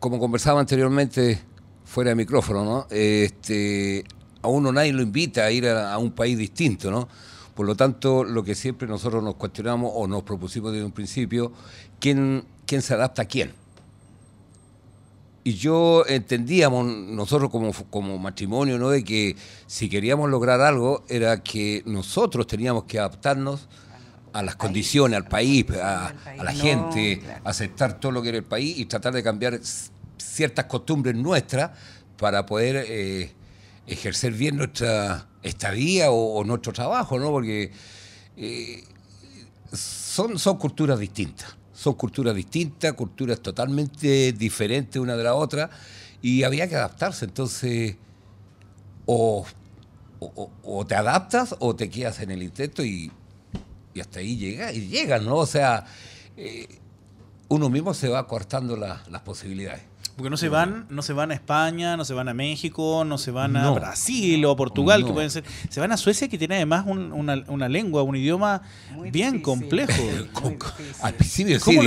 como conversaba anteriormente, fuera de micrófono, ¿no? Este, a uno nadie lo invita a ir a, un país distinto, ¿no? Por lo tanto, lo que siempre nosotros nos cuestionamos o nos propusimos desde un principio, ¿quién, quién se adapta a quién? Y yo entendíamos nosotros como, matrimonio, ¿no? De que si queríamos lograr algo era que nosotros teníamos que adaptarnos a las condiciones, al país, a la gente, aceptar todo lo que era el país y tratar de cambiar ciertas costumbres nuestras para poder eh, ejercer bien nuestra estadía o, nuestro trabajo, ¿no? Porque eh, son, son culturas distintas, son culturas distintas, culturas totalmente diferentes una de la otra, y había que adaptarse, entonces, o, te adaptas o te quedas en el intento y, hasta ahí llega, y llega, ¿no? O sea, eh, uno mismo se va cortando las posibilidades. Porque no se van, no se van a España, no se van a México, no se van a Brasil o a Portugal, que pueden ser. Se van a Suecia, que tiene además una, lengua, un idioma bien complejo. Al principio sí, ¿Cómo,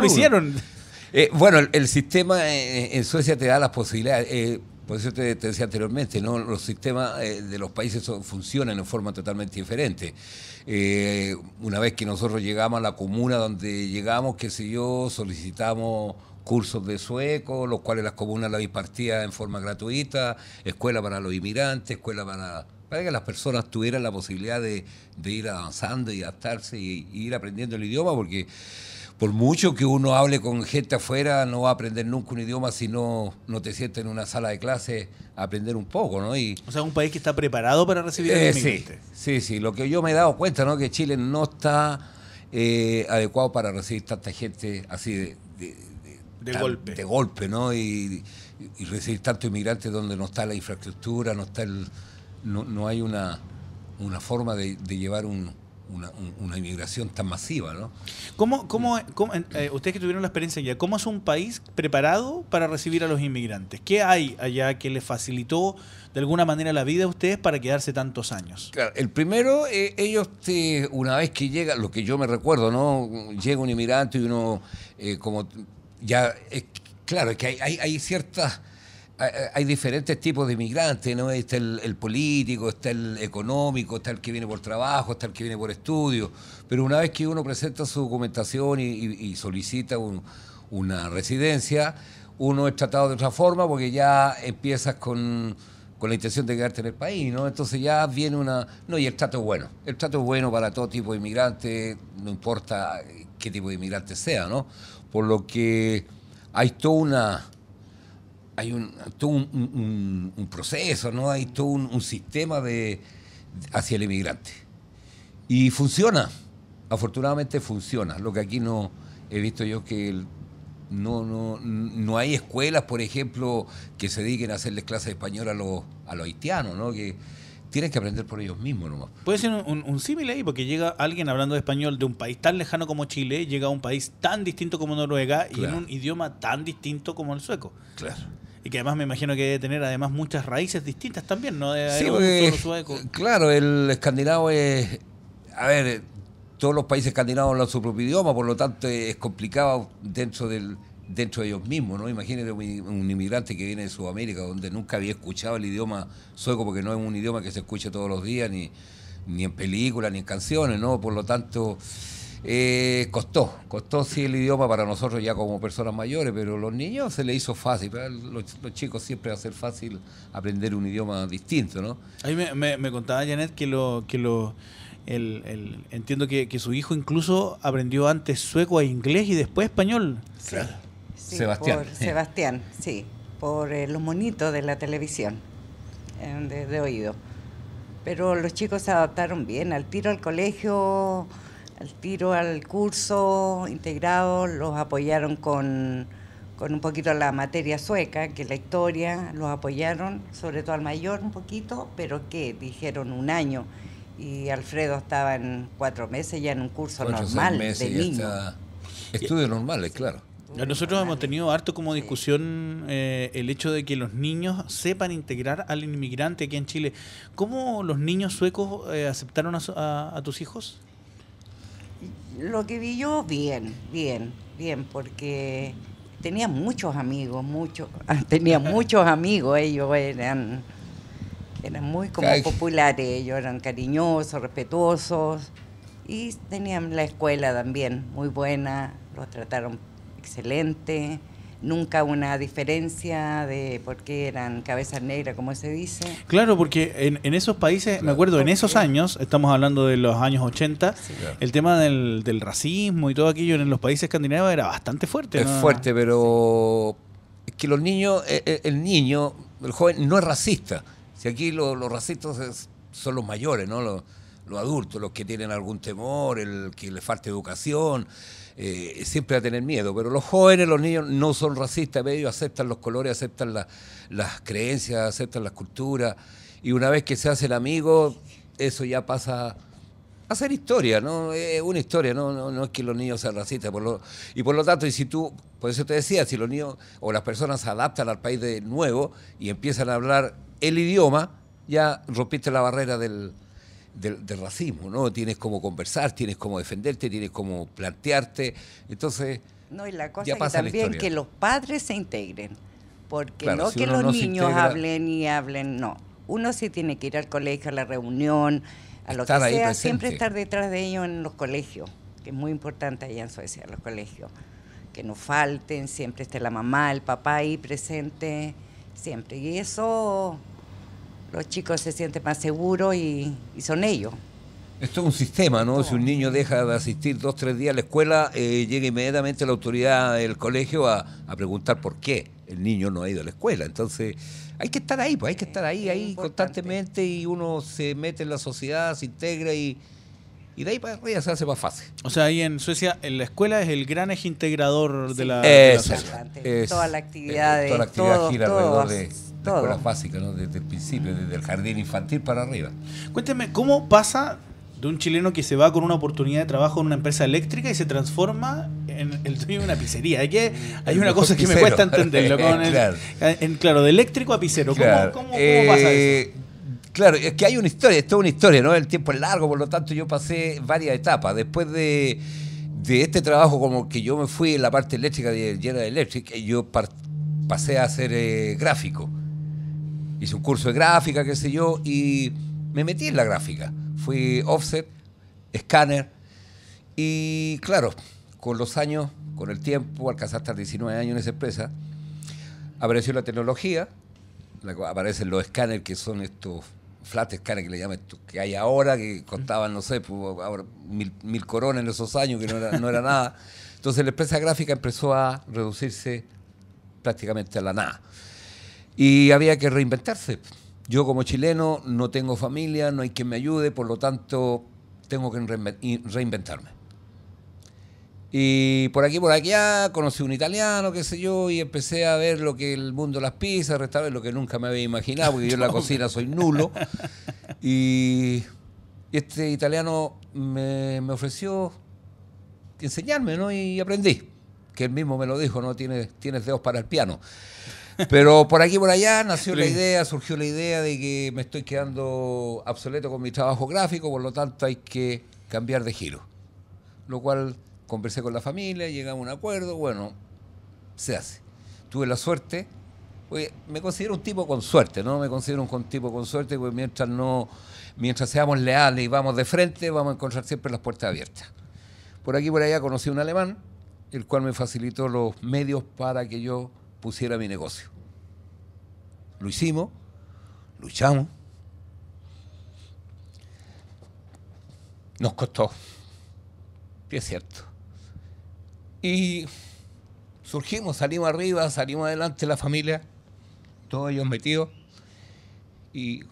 lo, hicieron? Eh, bueno, el, sistema en, Suecia te da las posibilidades. Eh, por eso te, decía anteriormente, ¿no? los sistemas eh, de los países funcionan en forma totalmente diferente. Eh, una vez que nosotros llegamos a la comuna donde llegamos, qué sé yo, solicitamos cursos de sueco, los cuales las comunas la impartían en forma gratuita, escuela para los inmigrantes, escuela para, para que las personas tuvieran la posibilidad de, ir avanzando y adaptarse y, ir aprendiendo el idioma, porque por mucho que uno hable con gente afuera, no va a aprender nunca un idioma si no, te sientes en una sala de clase a aprender un poco, ¿no? Y, o sea, un país que está preparado para recibir eh, a Sí, sí, sí, lo que yo me he dado cuenta, ¿no? Que Chile no está... Eh, adecuado para recibir tanta gente así de de golpe. De golpe, ¿no? Y, recibir tantos inmigrantes donde no está la infraestructura, no está el, no, hay una, forma de, llevar una, inmigración tan masiva, ¿no? ¿Cómo, eh, eh, ustedes que tuvieron la experiencia allá, cómo es un país preparado para recibir a los inmigrantes? ¿Qué hay allá que les facilitó de alguna manera la vida a ustedes para quedarse tantos años? Claro, el primero, eh, ellos una vez que llega, lo que yo me recuerdo, ¿no? Llega un inmigrante y uno, como ya, eh, claro, es que hay, hay, ciertas hay diferentes tipos de inmigrantes, ¿no? Está el, político, está el económico, está el que viene por trabajo, está el que viene por estudio. Pero una vez que uno presenta su documentación y, solicita una residencia, uno es tratado de otra forma porque ya empiezas con, con, la intención de quedarte en el país, ¿no? Entonces ya viene una... No, y el trato es bueno. El trato es bueno para todo tipo de inmigrante, no importa qué tipo de inmigrante sea, ¿no? por lo que hay toda una hay un, todo un, proceso, ¿no? Hay todo un, sistema de, hacia el inmigrante. Y funciona, afortunadamente funciona. Lo que aquí no he visto yo que no, no, hay escuelas, por ejemplo, que se dediquen a hacerles clases de español a los, a los haitianos, ¿no? Que, tienen que aprender por ellos mismos Puede ser un, símil ahí, porque llega alguien hablando de español de un país tan lejano como Chile, llega a un país tan distinto como Noruega y en un idioma tan distinto como el sueco. Claro. Y que además me imagino que debe tener además muchas raíces distintas también, ¿no? De sí, sueco. Claro, el escandinavo es... A ver, todos los países escandinavos hablan su propio idioma, por lo tanto es complicado dentro del dentro de ellos mismos, ¿no? Imagínate un inmigrante que viene de Sudamérica, donde nunca había escuchado el idioma sueco, porque no es un idioma que se escucha todos los días, ni, en películas, ni en canciones, ¿no? Por lo tanto, eh, costó, costó sí el idioma para nosotros ya como personas mayores, pero a los niños se le hizo fácil, los, chicos siempre va a ser fácil aprender un idioma distinto, ¿no? Ahí me, me, contaba Janet que lo... Que lo... El, el, entiendo que, que, su hijo incluso aprendió antes sueco e inglés y después español. Claro. Sebastián. Sebastián, sí, por eh, los monitos de la televisión, eh, de, oído. Pero los chicos se adaptaron bien, al tiro al colegio, al tiro al curso integrado, los apoyaron con, un poquito la materia sueca, que la historia, los apoyaron, sobre todo al mayor un poquito, pero que dijeron un año. Y Alfredo estaba en cuatro meses ya en un curso normal de niño. Estudios normales, claro. Nosotros hemos tenido harto como discusión eh, el hecho de que los niños sepan integrar al inmigrante aquí en Chile. ¿Cómo los niños suecos eh, aceptaron a, tus hijos? Lo que vi yo, bien, bien, bien, porque tenía muchos amigos, muchos, tenía muchos amigos, ellos eran, eran muy como populares, ellos eran cariñosos, respetuosos y tenían la escuela también muy buena, los trataron excelente, nunca una diferencia de por qué eran cabezas negras, como se dice. Claro, porque en, esos países, me acuerdo, en esos años, estamos hablando de los años 80, el tema del, racismo y todo aquello en los países escandinavos era bastante fuerte. Es fuerte, pero es que los niños, eh, eh, el, niño, el joven, no es racista. Si aquí los, los racistas son los mayores, ¿no? Los, los adultos, los que tienen algún temor, el que le falta educación. Eh, siempre a tener miedo. Pero los jóvenes, los niños no son racistas, ellos aceptan los colores, aceptan las creencias, aceptan las culturas. Y una vez que se hacen amigos, eso ya pasa a ser historia, ¿no? Es una historia, ¿no? No, es que los niños sean racistas. y por lo tanto, y si tú, por eso te decía, si los niños o las personas se adaptan al país de nuevo y empiezan a hablar el idioma, ya rompiste la barrera del, del, racismo, ¿no? Tienes cómo conversar, tienes cómo defenderte, tienes cómo plantearte. Entonces, no, y la cosa es también que los padres se integren, porque no que los niños hablen y hablen, no. Uno sí tiene que ir al colegio, a la reunión, a lo que sea, siempre estar detrás de ellos en los colegios, que es muy importante allá en Suecia, los colegios. Que no falten, siempre esté la mamá, el papá ahí presente, siempre. Y eso los chicos se sienten más seguros y, son ellos. Esto es un sistema, ¿no? Si un niño deja de asistir dos, tres días a la escuela, eh, llega inmediatamente la autoridad del colegio a, preguntar por qué el niño no ha ido a la escuela. Entonces, hay que estar ahí, pues hay que estar ahí, ahí constantemente y uno se mete en la sociedad, se integra y, y de ahí para arriba se hace más fácil. O sea, ahí en Suecia, en la escuela es el gran eje integrador de la, Toda la actividad, eh, gira alrededor de todo. Escuelas básicas, ¿no? Desde el principio, desde el jardín infantil para arriba. Cuénteme, ¿cómo pasa de un chileno que se va con una oportunidad de trabajo en una empresa eléctrica y se transforma en el una pizzería. hay una cosa que me cuesta entenderlo. claro. de eléctrico a pizzero. Claro. ¿Cómo, pasa eso? Eh, claro, es que hay una historia, esto es una historia, ¿no? El tiempo es largo, por lo tanto yo pasé varias etapas. Después de, de este trabajo como que yo me fui en la parte eléctrica de General Electric, yo pasé a ser eh, gráfico hice un curso de gráfica, qué sé yo, y me metí en la gráfica. Fui offset, escáner, y claro, con los años, con el tiempo, alcanzé hasta 19 años en esa empresa, apareció la tecnología, aparecen los escáneres que son estos flat scanners que le llaman que hay ahora, que costaban, no sé, pues, mil, mil coronas en esos años, que no era, no era nada. Entonces la empresa gráfica empezó a reducirse prácticamente a la nada. Y había que reinventarse. Yo como chileno no tengo familia, no hay quien me ayude, por lo tanto tengo que reinventarme. Y por aquí, por allá, conocí un italiano, qué sé yo, y empecé a ver lo que el mundo las pizzas, restaurantes, lo que nunca me había imaginado, porque yo en la cocina soy nulo. Y este italiano me, ofreció enseñarme, ¿no? Y aprendí, que él mismo me lo dijo, ¿no? Tienes, tienes dedos para el piano. Pero por aquí por allá nació la idea, surgió la idea de que me estoy quedando obsoleto con mi trabajo gráfico, por lo tanto hay que cambiar de giro. Lo cual conversé con la familia, llegamos a un acuerdo, bueno, se hace. Tuve la suerte, me considero un tipo con suerte, ¿no? Me considero un tipo con suerte, porque mientras no, mientras seamos leales y vamos de frente, vamos a encontrar siempre las puertas abiertas. Por aquí por allá conocí a un alemán, el cual me facilitó los medios para que yo pusiera mi negocio. Lo hicimos, luchamos. Nos costó, y es cierto. Y surgimos, salimos arriba, salimos adelante la familia, todos ellos metidos. Y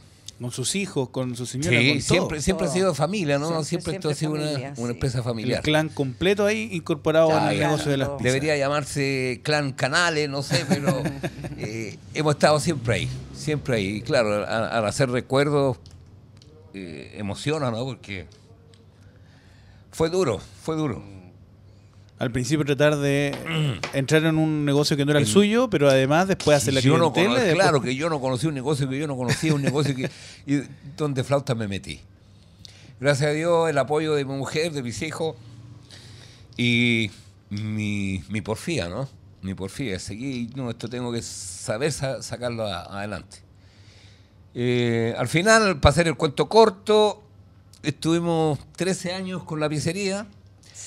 con sus hijos, con sus señora, sí, siempre, siempre ha sido familia, ¿no? Siempre, ha sido una, empresa familiar. El clan completo ahí incorporado negocio de las Debería llamarse clan canales, no sé, pero eh, hemos estado siempre ahí, siempre ahí. Y claro, al, hacer recuerdos eh, emociona, ¿no? Porque fue duro, fue duro. Al principio tratar de mm. entrar en un negocio que no era el, suyo, pero además después hacer la yo Claro, que yo no conocí un negocio que yo no conocía, un negocio que y donde flauta me metí. Gracias a Dios, el apoyo de mi mujer, de mis hijos y mi, mi porfía, ¿no? Mi porfía, seguí, no, esto tengo que saber sacarlo adelante. Eh, al final, para hacer el cuento corto, estuvimos 13 años con la pizzería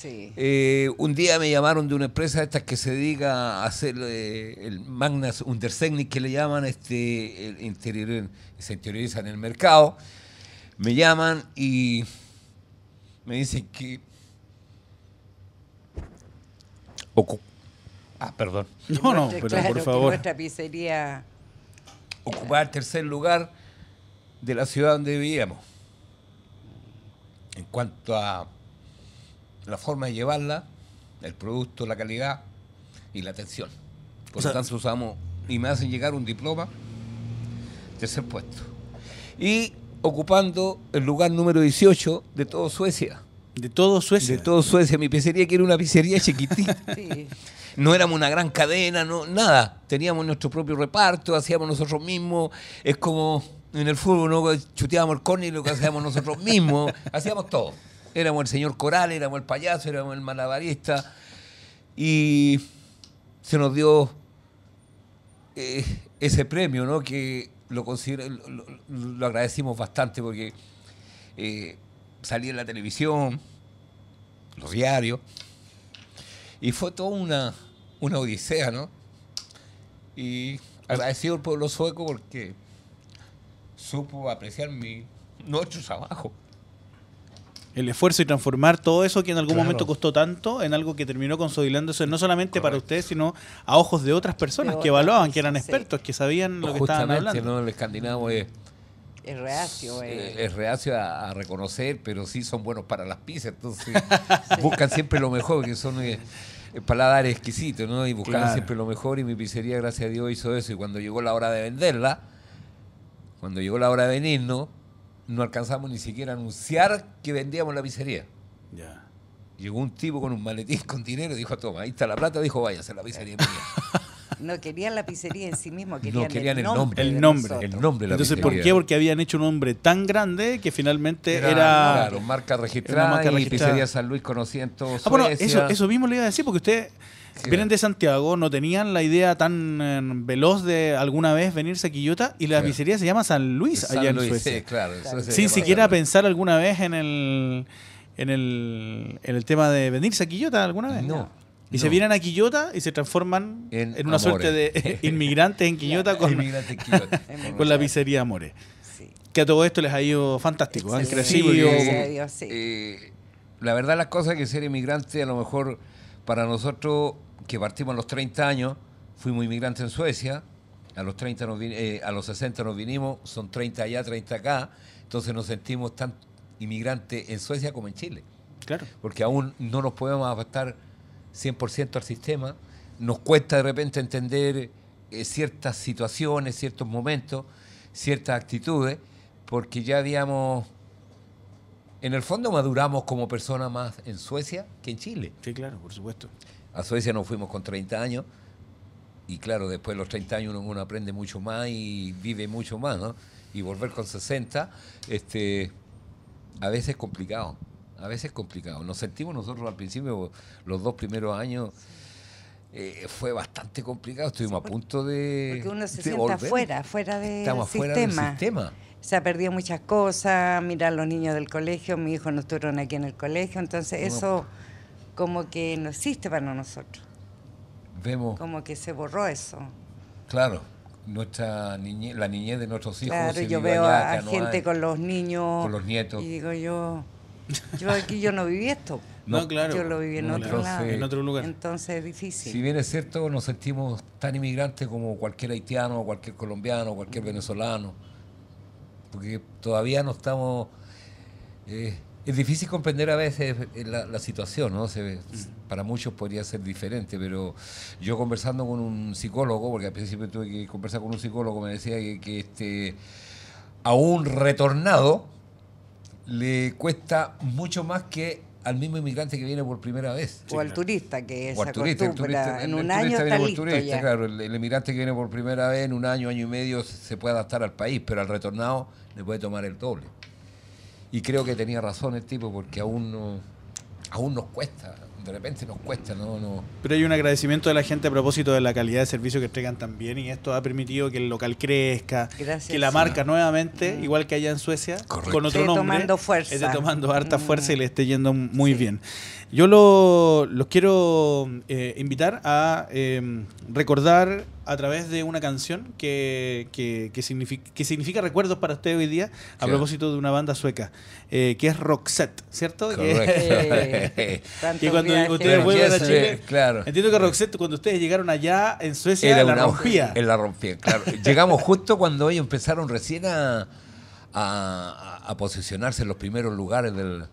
eh, un día me llamaron de una empresa esta que se diga a hacer eh, el Magnus Undersegni que le llaman, este, el interior, se interioriza en el mercado. Me llaman y me dicen que... ah, perdón. No, no, pero por favor. Nuestra Ocupar el tercer lugar de la ciudad donde vivíamos. En cuanto a la forma de llevarla, el producto, la calidad y la atención. Por lo tanto, usamos y me hacen llegar un diploma, tercer puesto. Y ocupando el lugar número 18 de todo Suecia. De todo Suecia. De todo Suecia. Mi pizzería que era una pizzería chiquitita. No éramos una gran cadena, no, nada. Teníamos nuestro propio reparto, hacíamos nosotros mismos. Es como en el fútbol, ¿no? chuteábamos el córner y lo que hacíamos nosotros mismos. hacíamos todo éramos el señor Coral, éramos el payaso, éramos el malabarista. Y se nos dio eh, ese premio, ¿no? Que lo, considero, agradecimos bastante porque eh, salí en la televisión, los diarios, y fue toda una, una odisea, ¿no? Y agradecido al pueblo sueco porque supo apreciar mi, nuestro trabajo el esfuerzo y transformar todo eso que en algún momento costó tanto en algo que terminó consolidándose no solamente para ustedes, sino a ojos de otras personas que evaluaban, que eran expertos, que sabían lo que estaban hablando. ¿no? El escandinavo es, es reacio. Es, eh. reacio a, reconocer, pero sí son buenos para las pizzas, entonces buscan siempre lo mejor, que son... Eh, eh, paladares exquisitos. ¿no? Y buscan siempre lo mejor y mi pizzería, gracias a Dios, hizo eso. Y cuando llegó la hora de venderla, cuando llegó la hora de venirnos, no alcanzamos ni siquiera a anunciar que vendíamos la pizzería. Llegó un tipo con un maletín con dinero y dijo, toma, ahí está la plata, dijo, vaya, a la pizzería mía. No querían la pizzería en sí mismo, querían, no, querían el, nombre. El nombre. Entonces, ¿por qué? Porque habían hecho un nombre tan grande que finalmente era. claro, marca registrada, marca registrada. Pizzería San Luis conocía en todo. Ah, bueno, eso, eso mismo le iba a decir, porque usted Vienen de Santiago, no tenían la idea tan eh, veloz de alguna vez venirse a Quillota y la se llama San Luis allá en Suecia. Sí, Sin siquiera pensar alguna vez en el, en el, el tema de venirse a Quillota alguna vez. No. Y se vienen a Quillota y se transforman en, una suerte de inmigrantes en Quillota con, la pizzería More. Que a todo esto les ha ido fantástico. Han crecido. Eh, la verdad, las cosas que ser inmigrante a lo mejor para nosotros, que partimos a los 30 años, fuimos inmigrantes en Suecia, a los, 30 nos eh, a los 60 nos vinimos, son 30 allá, 30 acá, entonces nos sentimos tan inmigrantes en Suecia como en Chile. Claro. Porque aún no nos podemos adaptar 100% al sistema, nos cuesta de repente entender eh, ciertas situaciones, ciertos momentos, ciertas actitudes, porque ya habíamos en el fondo maduramos como persona más en Suecia que en Chile. Sí, claro, por supuesto. A Suecia nos fuimos con 30 años y claro, después de los 30 años uno, aprende mucho más y vive mucho más, ¿no? Y volver con 60, este, a veces es complicado, a veces es complicado. Nos sentimos nosotros al principio, los dos primeros años, eh, fue bastante complicado, estuvimos a punto de... Porque uno se sienta afuera, fuera del Estamos Fuera del sistema se ha perdido muchas cosas, mirar los niños del colegio, mi hijo no estuvieron aquí en el colegio, entonces eso como que no existe para nosotros. Vemos. Como que se borró eso. Claro, nuestra la niñez de nuestros hijos. Claro, yo veo a gente con los niños. Con los nietos. Y digo yo, yo aquí yo no viví esto. No, claro. Yo lo viví en, otro en, otro lugar. Entonces es difícil. Si bien es cierto, nos sentimos tan inmigrantes como cualquier haitiano, cualquier colombiano, cualquier venezolano porque todavía no estamos... Eh, es difícil comprender a veces eh, la, situación, ¿no? Se, para muchos podría ser diferente, pero yo conversando con un psicólogo, porque al principio tuve que conversar con un psicólogo, me decía que, este, a un retornado le cuesta mucho más que al mismo inmigrante que viene por primera vez. O al turista que es. O al turista, el en un viene turista, claro. El, inmigrante que viene por primera vez en un año, año y medio se puede adaptar al país, pero al retornado le puede tomar el doble. Y creo que tenía razón el tipo porque aún, no, aún nos cuesta de repente nos cuesta, ¿no? no Pero hay un agradecimiento de la gente a propósito de la calidad de servicio que entregan también y esto ha permitido que el local crezca, que la marca nuevamente, igual que allá en Suecia, con otro esté nombre, tomando fuerza. esté tomando harta mm. fuerza y le esté yendo muy bien. Yo los quiero eh, invitar a em, recordar a través de una canción que, significa, recuerdos para usted hoy día a propósito de una banda sueca, eh, que es Roxette, ¿cierto? Que, cuando ustedes vuelven a Chile, entiendo que Roxette cuando ustedes llegaron allá en Suecia Era la rompía. En la rompía, claro. Llegamos justo cuando ellos empezaron recién a posicionarse en los primeros lugares del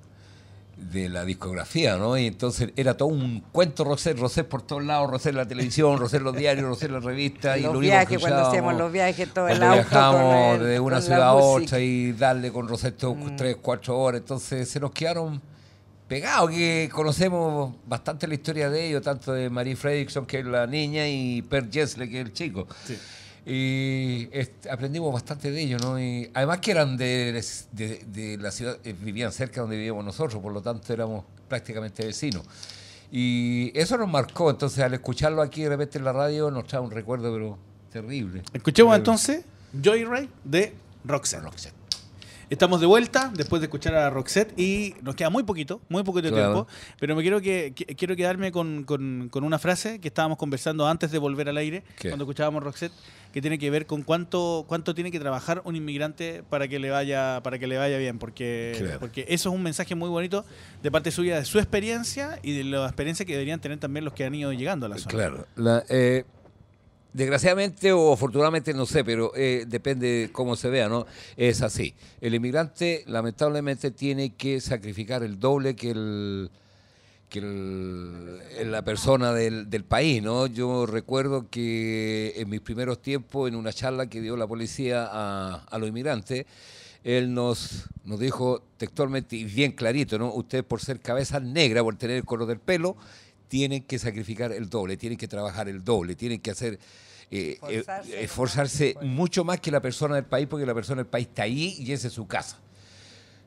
de la discografía, ¿no? Y entonces era todo un cuento Rosé, Rosé por todos lados, Rosé la televisión, Rosé los diarios, Rosé la revista. Los y lo viajes, que cuando los viajes, todo el auto. viajamos de una ciudad a otra y darle con Rosé mm. tres, cuatro horas. Entonces se nos quedaron pegados, que conocemos bastante la historia de ellos, tanto de Marie Fredrickson, que es la niña, y Per Jessler, que es el chico. Y aprendimos bastante de ellos, ¿no? Y además que eran de, de, la ciudad, eh, vivían cerca donde vivíamos nosotros, por lo tanto éramos prácticamente vecinos. Y eso nos marcó, entonces al escucharlo aquí de repente en la radio nos trae un recuerdo, pero terrible. Escuchemos entonces entonces Ray de Roxette. Roxette. Estamos de vuelta después de escuchar a Roxette y nos queda muy poquito, muy poquito tiempo, pero me quiero, que, quiero quedarme con, una frase que estábamos conversando antes de volver al aire, cuando escuchábamos Roxette, que tiene que ver con cuánto, cuánto tiene que trabajar un inmigrante para que le vaya, para que le vaya bien, porque, porque eso es un mensaje muy bonito de parte suya, de su experiencia y de la experiencia que deberían tener también los que han ido llegando a la zona. Claro, la, eh, Desgraciadamente o afortunadamente no sé, pero eh, depende cómo se vea, ¿no? Es así. El inmigrante lamentablemente tiene que sacrificar el doble que el que eh, la persona del, país, ¿no? Yo recuerdo que en mis primeros tiempos, en una charla que dio la policía a, los inmigrantes, él nos, nos dijo textualmente y bien clarito, ¿no? Usted por ser cabeza negra, por tener el color del pelo, tienen que sacrificar el doble, tienen que trabajar el doble, tienen que hacer eh, eh, esforzarse, mucho más que la persona del país, porque la persona del país está ahí y esa es su casa.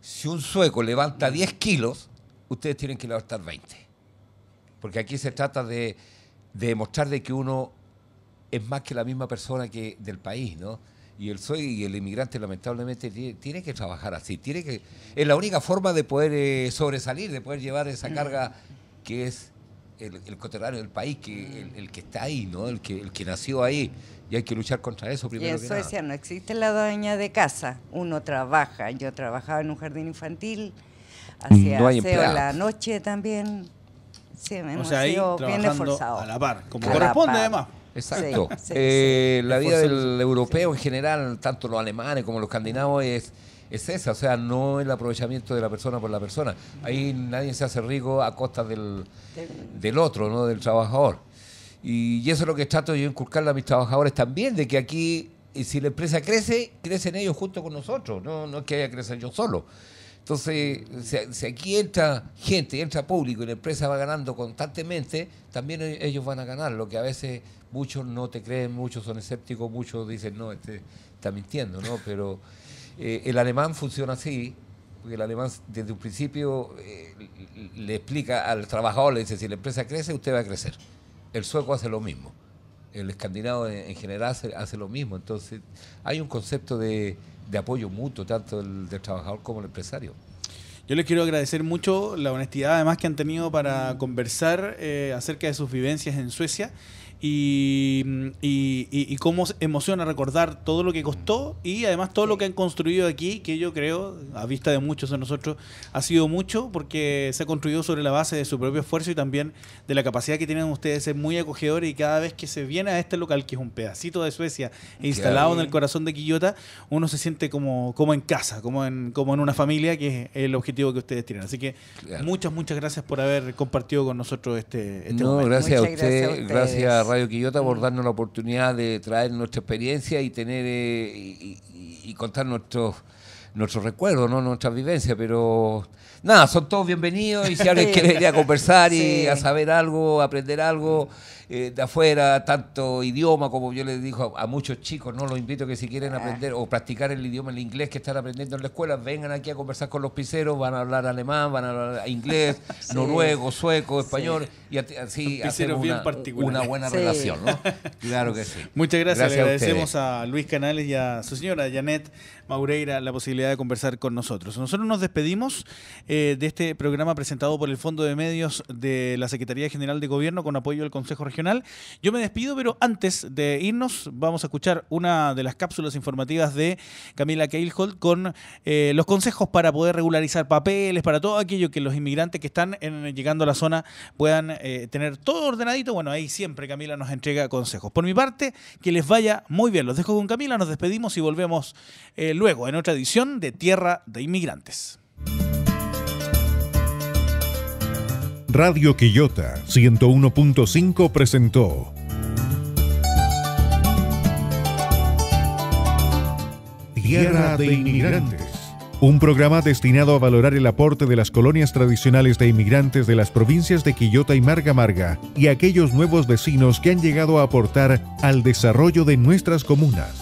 Si un sueco levanta 10 kilos, ustedes tienen que levantar 20. Porque aquí se trata de, demostrar que uno es más que la misma persona que del país, ¿no? Y el sueco y el inmigrante lamentablemente tiene, que trabajar así, tiene que es la única forma de poder eh, sobresalir, de poder llevar esa carga que es el, el del país, que mm. el, que está ahí, ¿no? El que, el que nació ahí. Y hay que luchar contra eso primero. Y eso no existe la dueña de casa. Uno trabaja. Yo trabajaba en un jardín infantil, mm, hacía la noche también. Sí, me o bien esforzado. A la par, como corresponde además. Exacto. Eh, la vida del europeo en general, tanto los alemanes como los escandinavos, es es esa, o sea, no el aprovechamiento de la persona por la persona. Ahí nadie se hace rico a costa del, otro, ¿no? del trabajador. Y, eso es lo que trato yo inculcarle a mis trabajadores también, de que aquí, si la empresa crece, crecen ellos junto con nosotros, no, no es que haya crecer yo solo. Entonces, si, aquí entra gente, entra público y la empresa va ganando constantemente, también e, ellos van a ganar, lo que a veces muchos no te creen, muchos son escépticos, muchos dicen, no, este está mintiendo, ¿no? Pero eh, el alemán funciona así, porque el alemán desde un principio eh, le explica al trabajador, le dice, si la empresa crece, usted va a crecer. El sueco hace lo mismo. El escandinavo en general hace, lo mismo. Entonces, hay un concepto de, apoyo mutuo, tanto del trabajador como el empresario. Yo les quiero agradecer mucho la honestidad además que han tenido para conversar eh, acerca de sus vivencias en Suecia y, y, cómo emociona recordar todo lo que costó y además todo lo que han construido aquí, que yo creo, a vista de muchos de nosotros, ha sido mucho porque se ha construido sobre la base de su propio esfuerzo y también de la capacidad que tienen ustedes de ser muy acogedores y cada vez que se viene a este local, que es un pedacito de Suecia, e instalado en el corazón de Quillota, uno se siente como, como en casa, como en, como en una familia, que es el objetivo que ustedes tienen. Así que muchas, muchas gracias por haber compartido con nosotros este, este momento. Gracias a gracias a, ustedes. gracias Radio Quillota por mm. darnos la oportunidad de traer nuestra experiencia y tener eh, contar nuestros nuestros recuerdos, ¿no? nuestras vivencias, pero nada, son todos bienvenidos y si alguien quiere ir a conversar y a saber algo, aprender algo eh, de afuera, tanto idioma como yo les digo a, muchos chicos, no los invito que si quieren ah. aprender o practicar el idioma, el inglés que están aprendiendo en la escuela, vengan aquí a conversar con los piseros, van a hablar alemán, van a hablar inglés, noruego, sueco, español y así hacer una, buena relación. ¿no? Claro que sí. Muchas gracias, le agradecemos a, Luis Canales y a su señora Janet Maureira la posibilidad de conversar con nosotros. Nosotros nos despedimos. Eh, de este programa presentado por el Fondo de Medios de la Secretaría General de Gobierno con apoyo del Consejo Regional. Yo me despido, pero antes de irnos vamos a escuchar una de las cápsulas informativas de Camila Keilholt con eh, los consejos para poder regularizar papeles, para todo aquello que los inmigrantes que están llegando a la zona puedan eh, tener todo ordenadito. Bueno, ahí siempre Camila nos entrega consejos. Por mi parte, que les vaya muy bien. Los dejo con Camila, nos despedimos y volvemos luego en otra edición de Tierra de Inmigrantes. Radio Quillota 101.5 presentó Tierra de Inmigrantes, un programa destinado a valorar el aporte de las colonias tradicionales de inmigrantes de las provincias de Quillota y Marga Marga y aquellos nuevos vecinos que han llegado a aportar al desarrollo de nuestras comunas.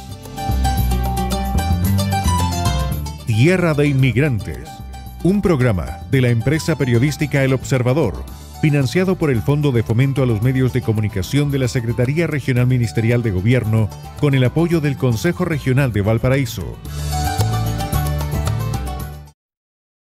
Tierra de Inmigrantes un programa de la empresa periodística El Observador, financiado por el Fondo de Fomento a los Medios de Comunicación de la Secretaría Regional Ministerial de Gobierno, con el apoyo del Consejo Regional de Valparaíso.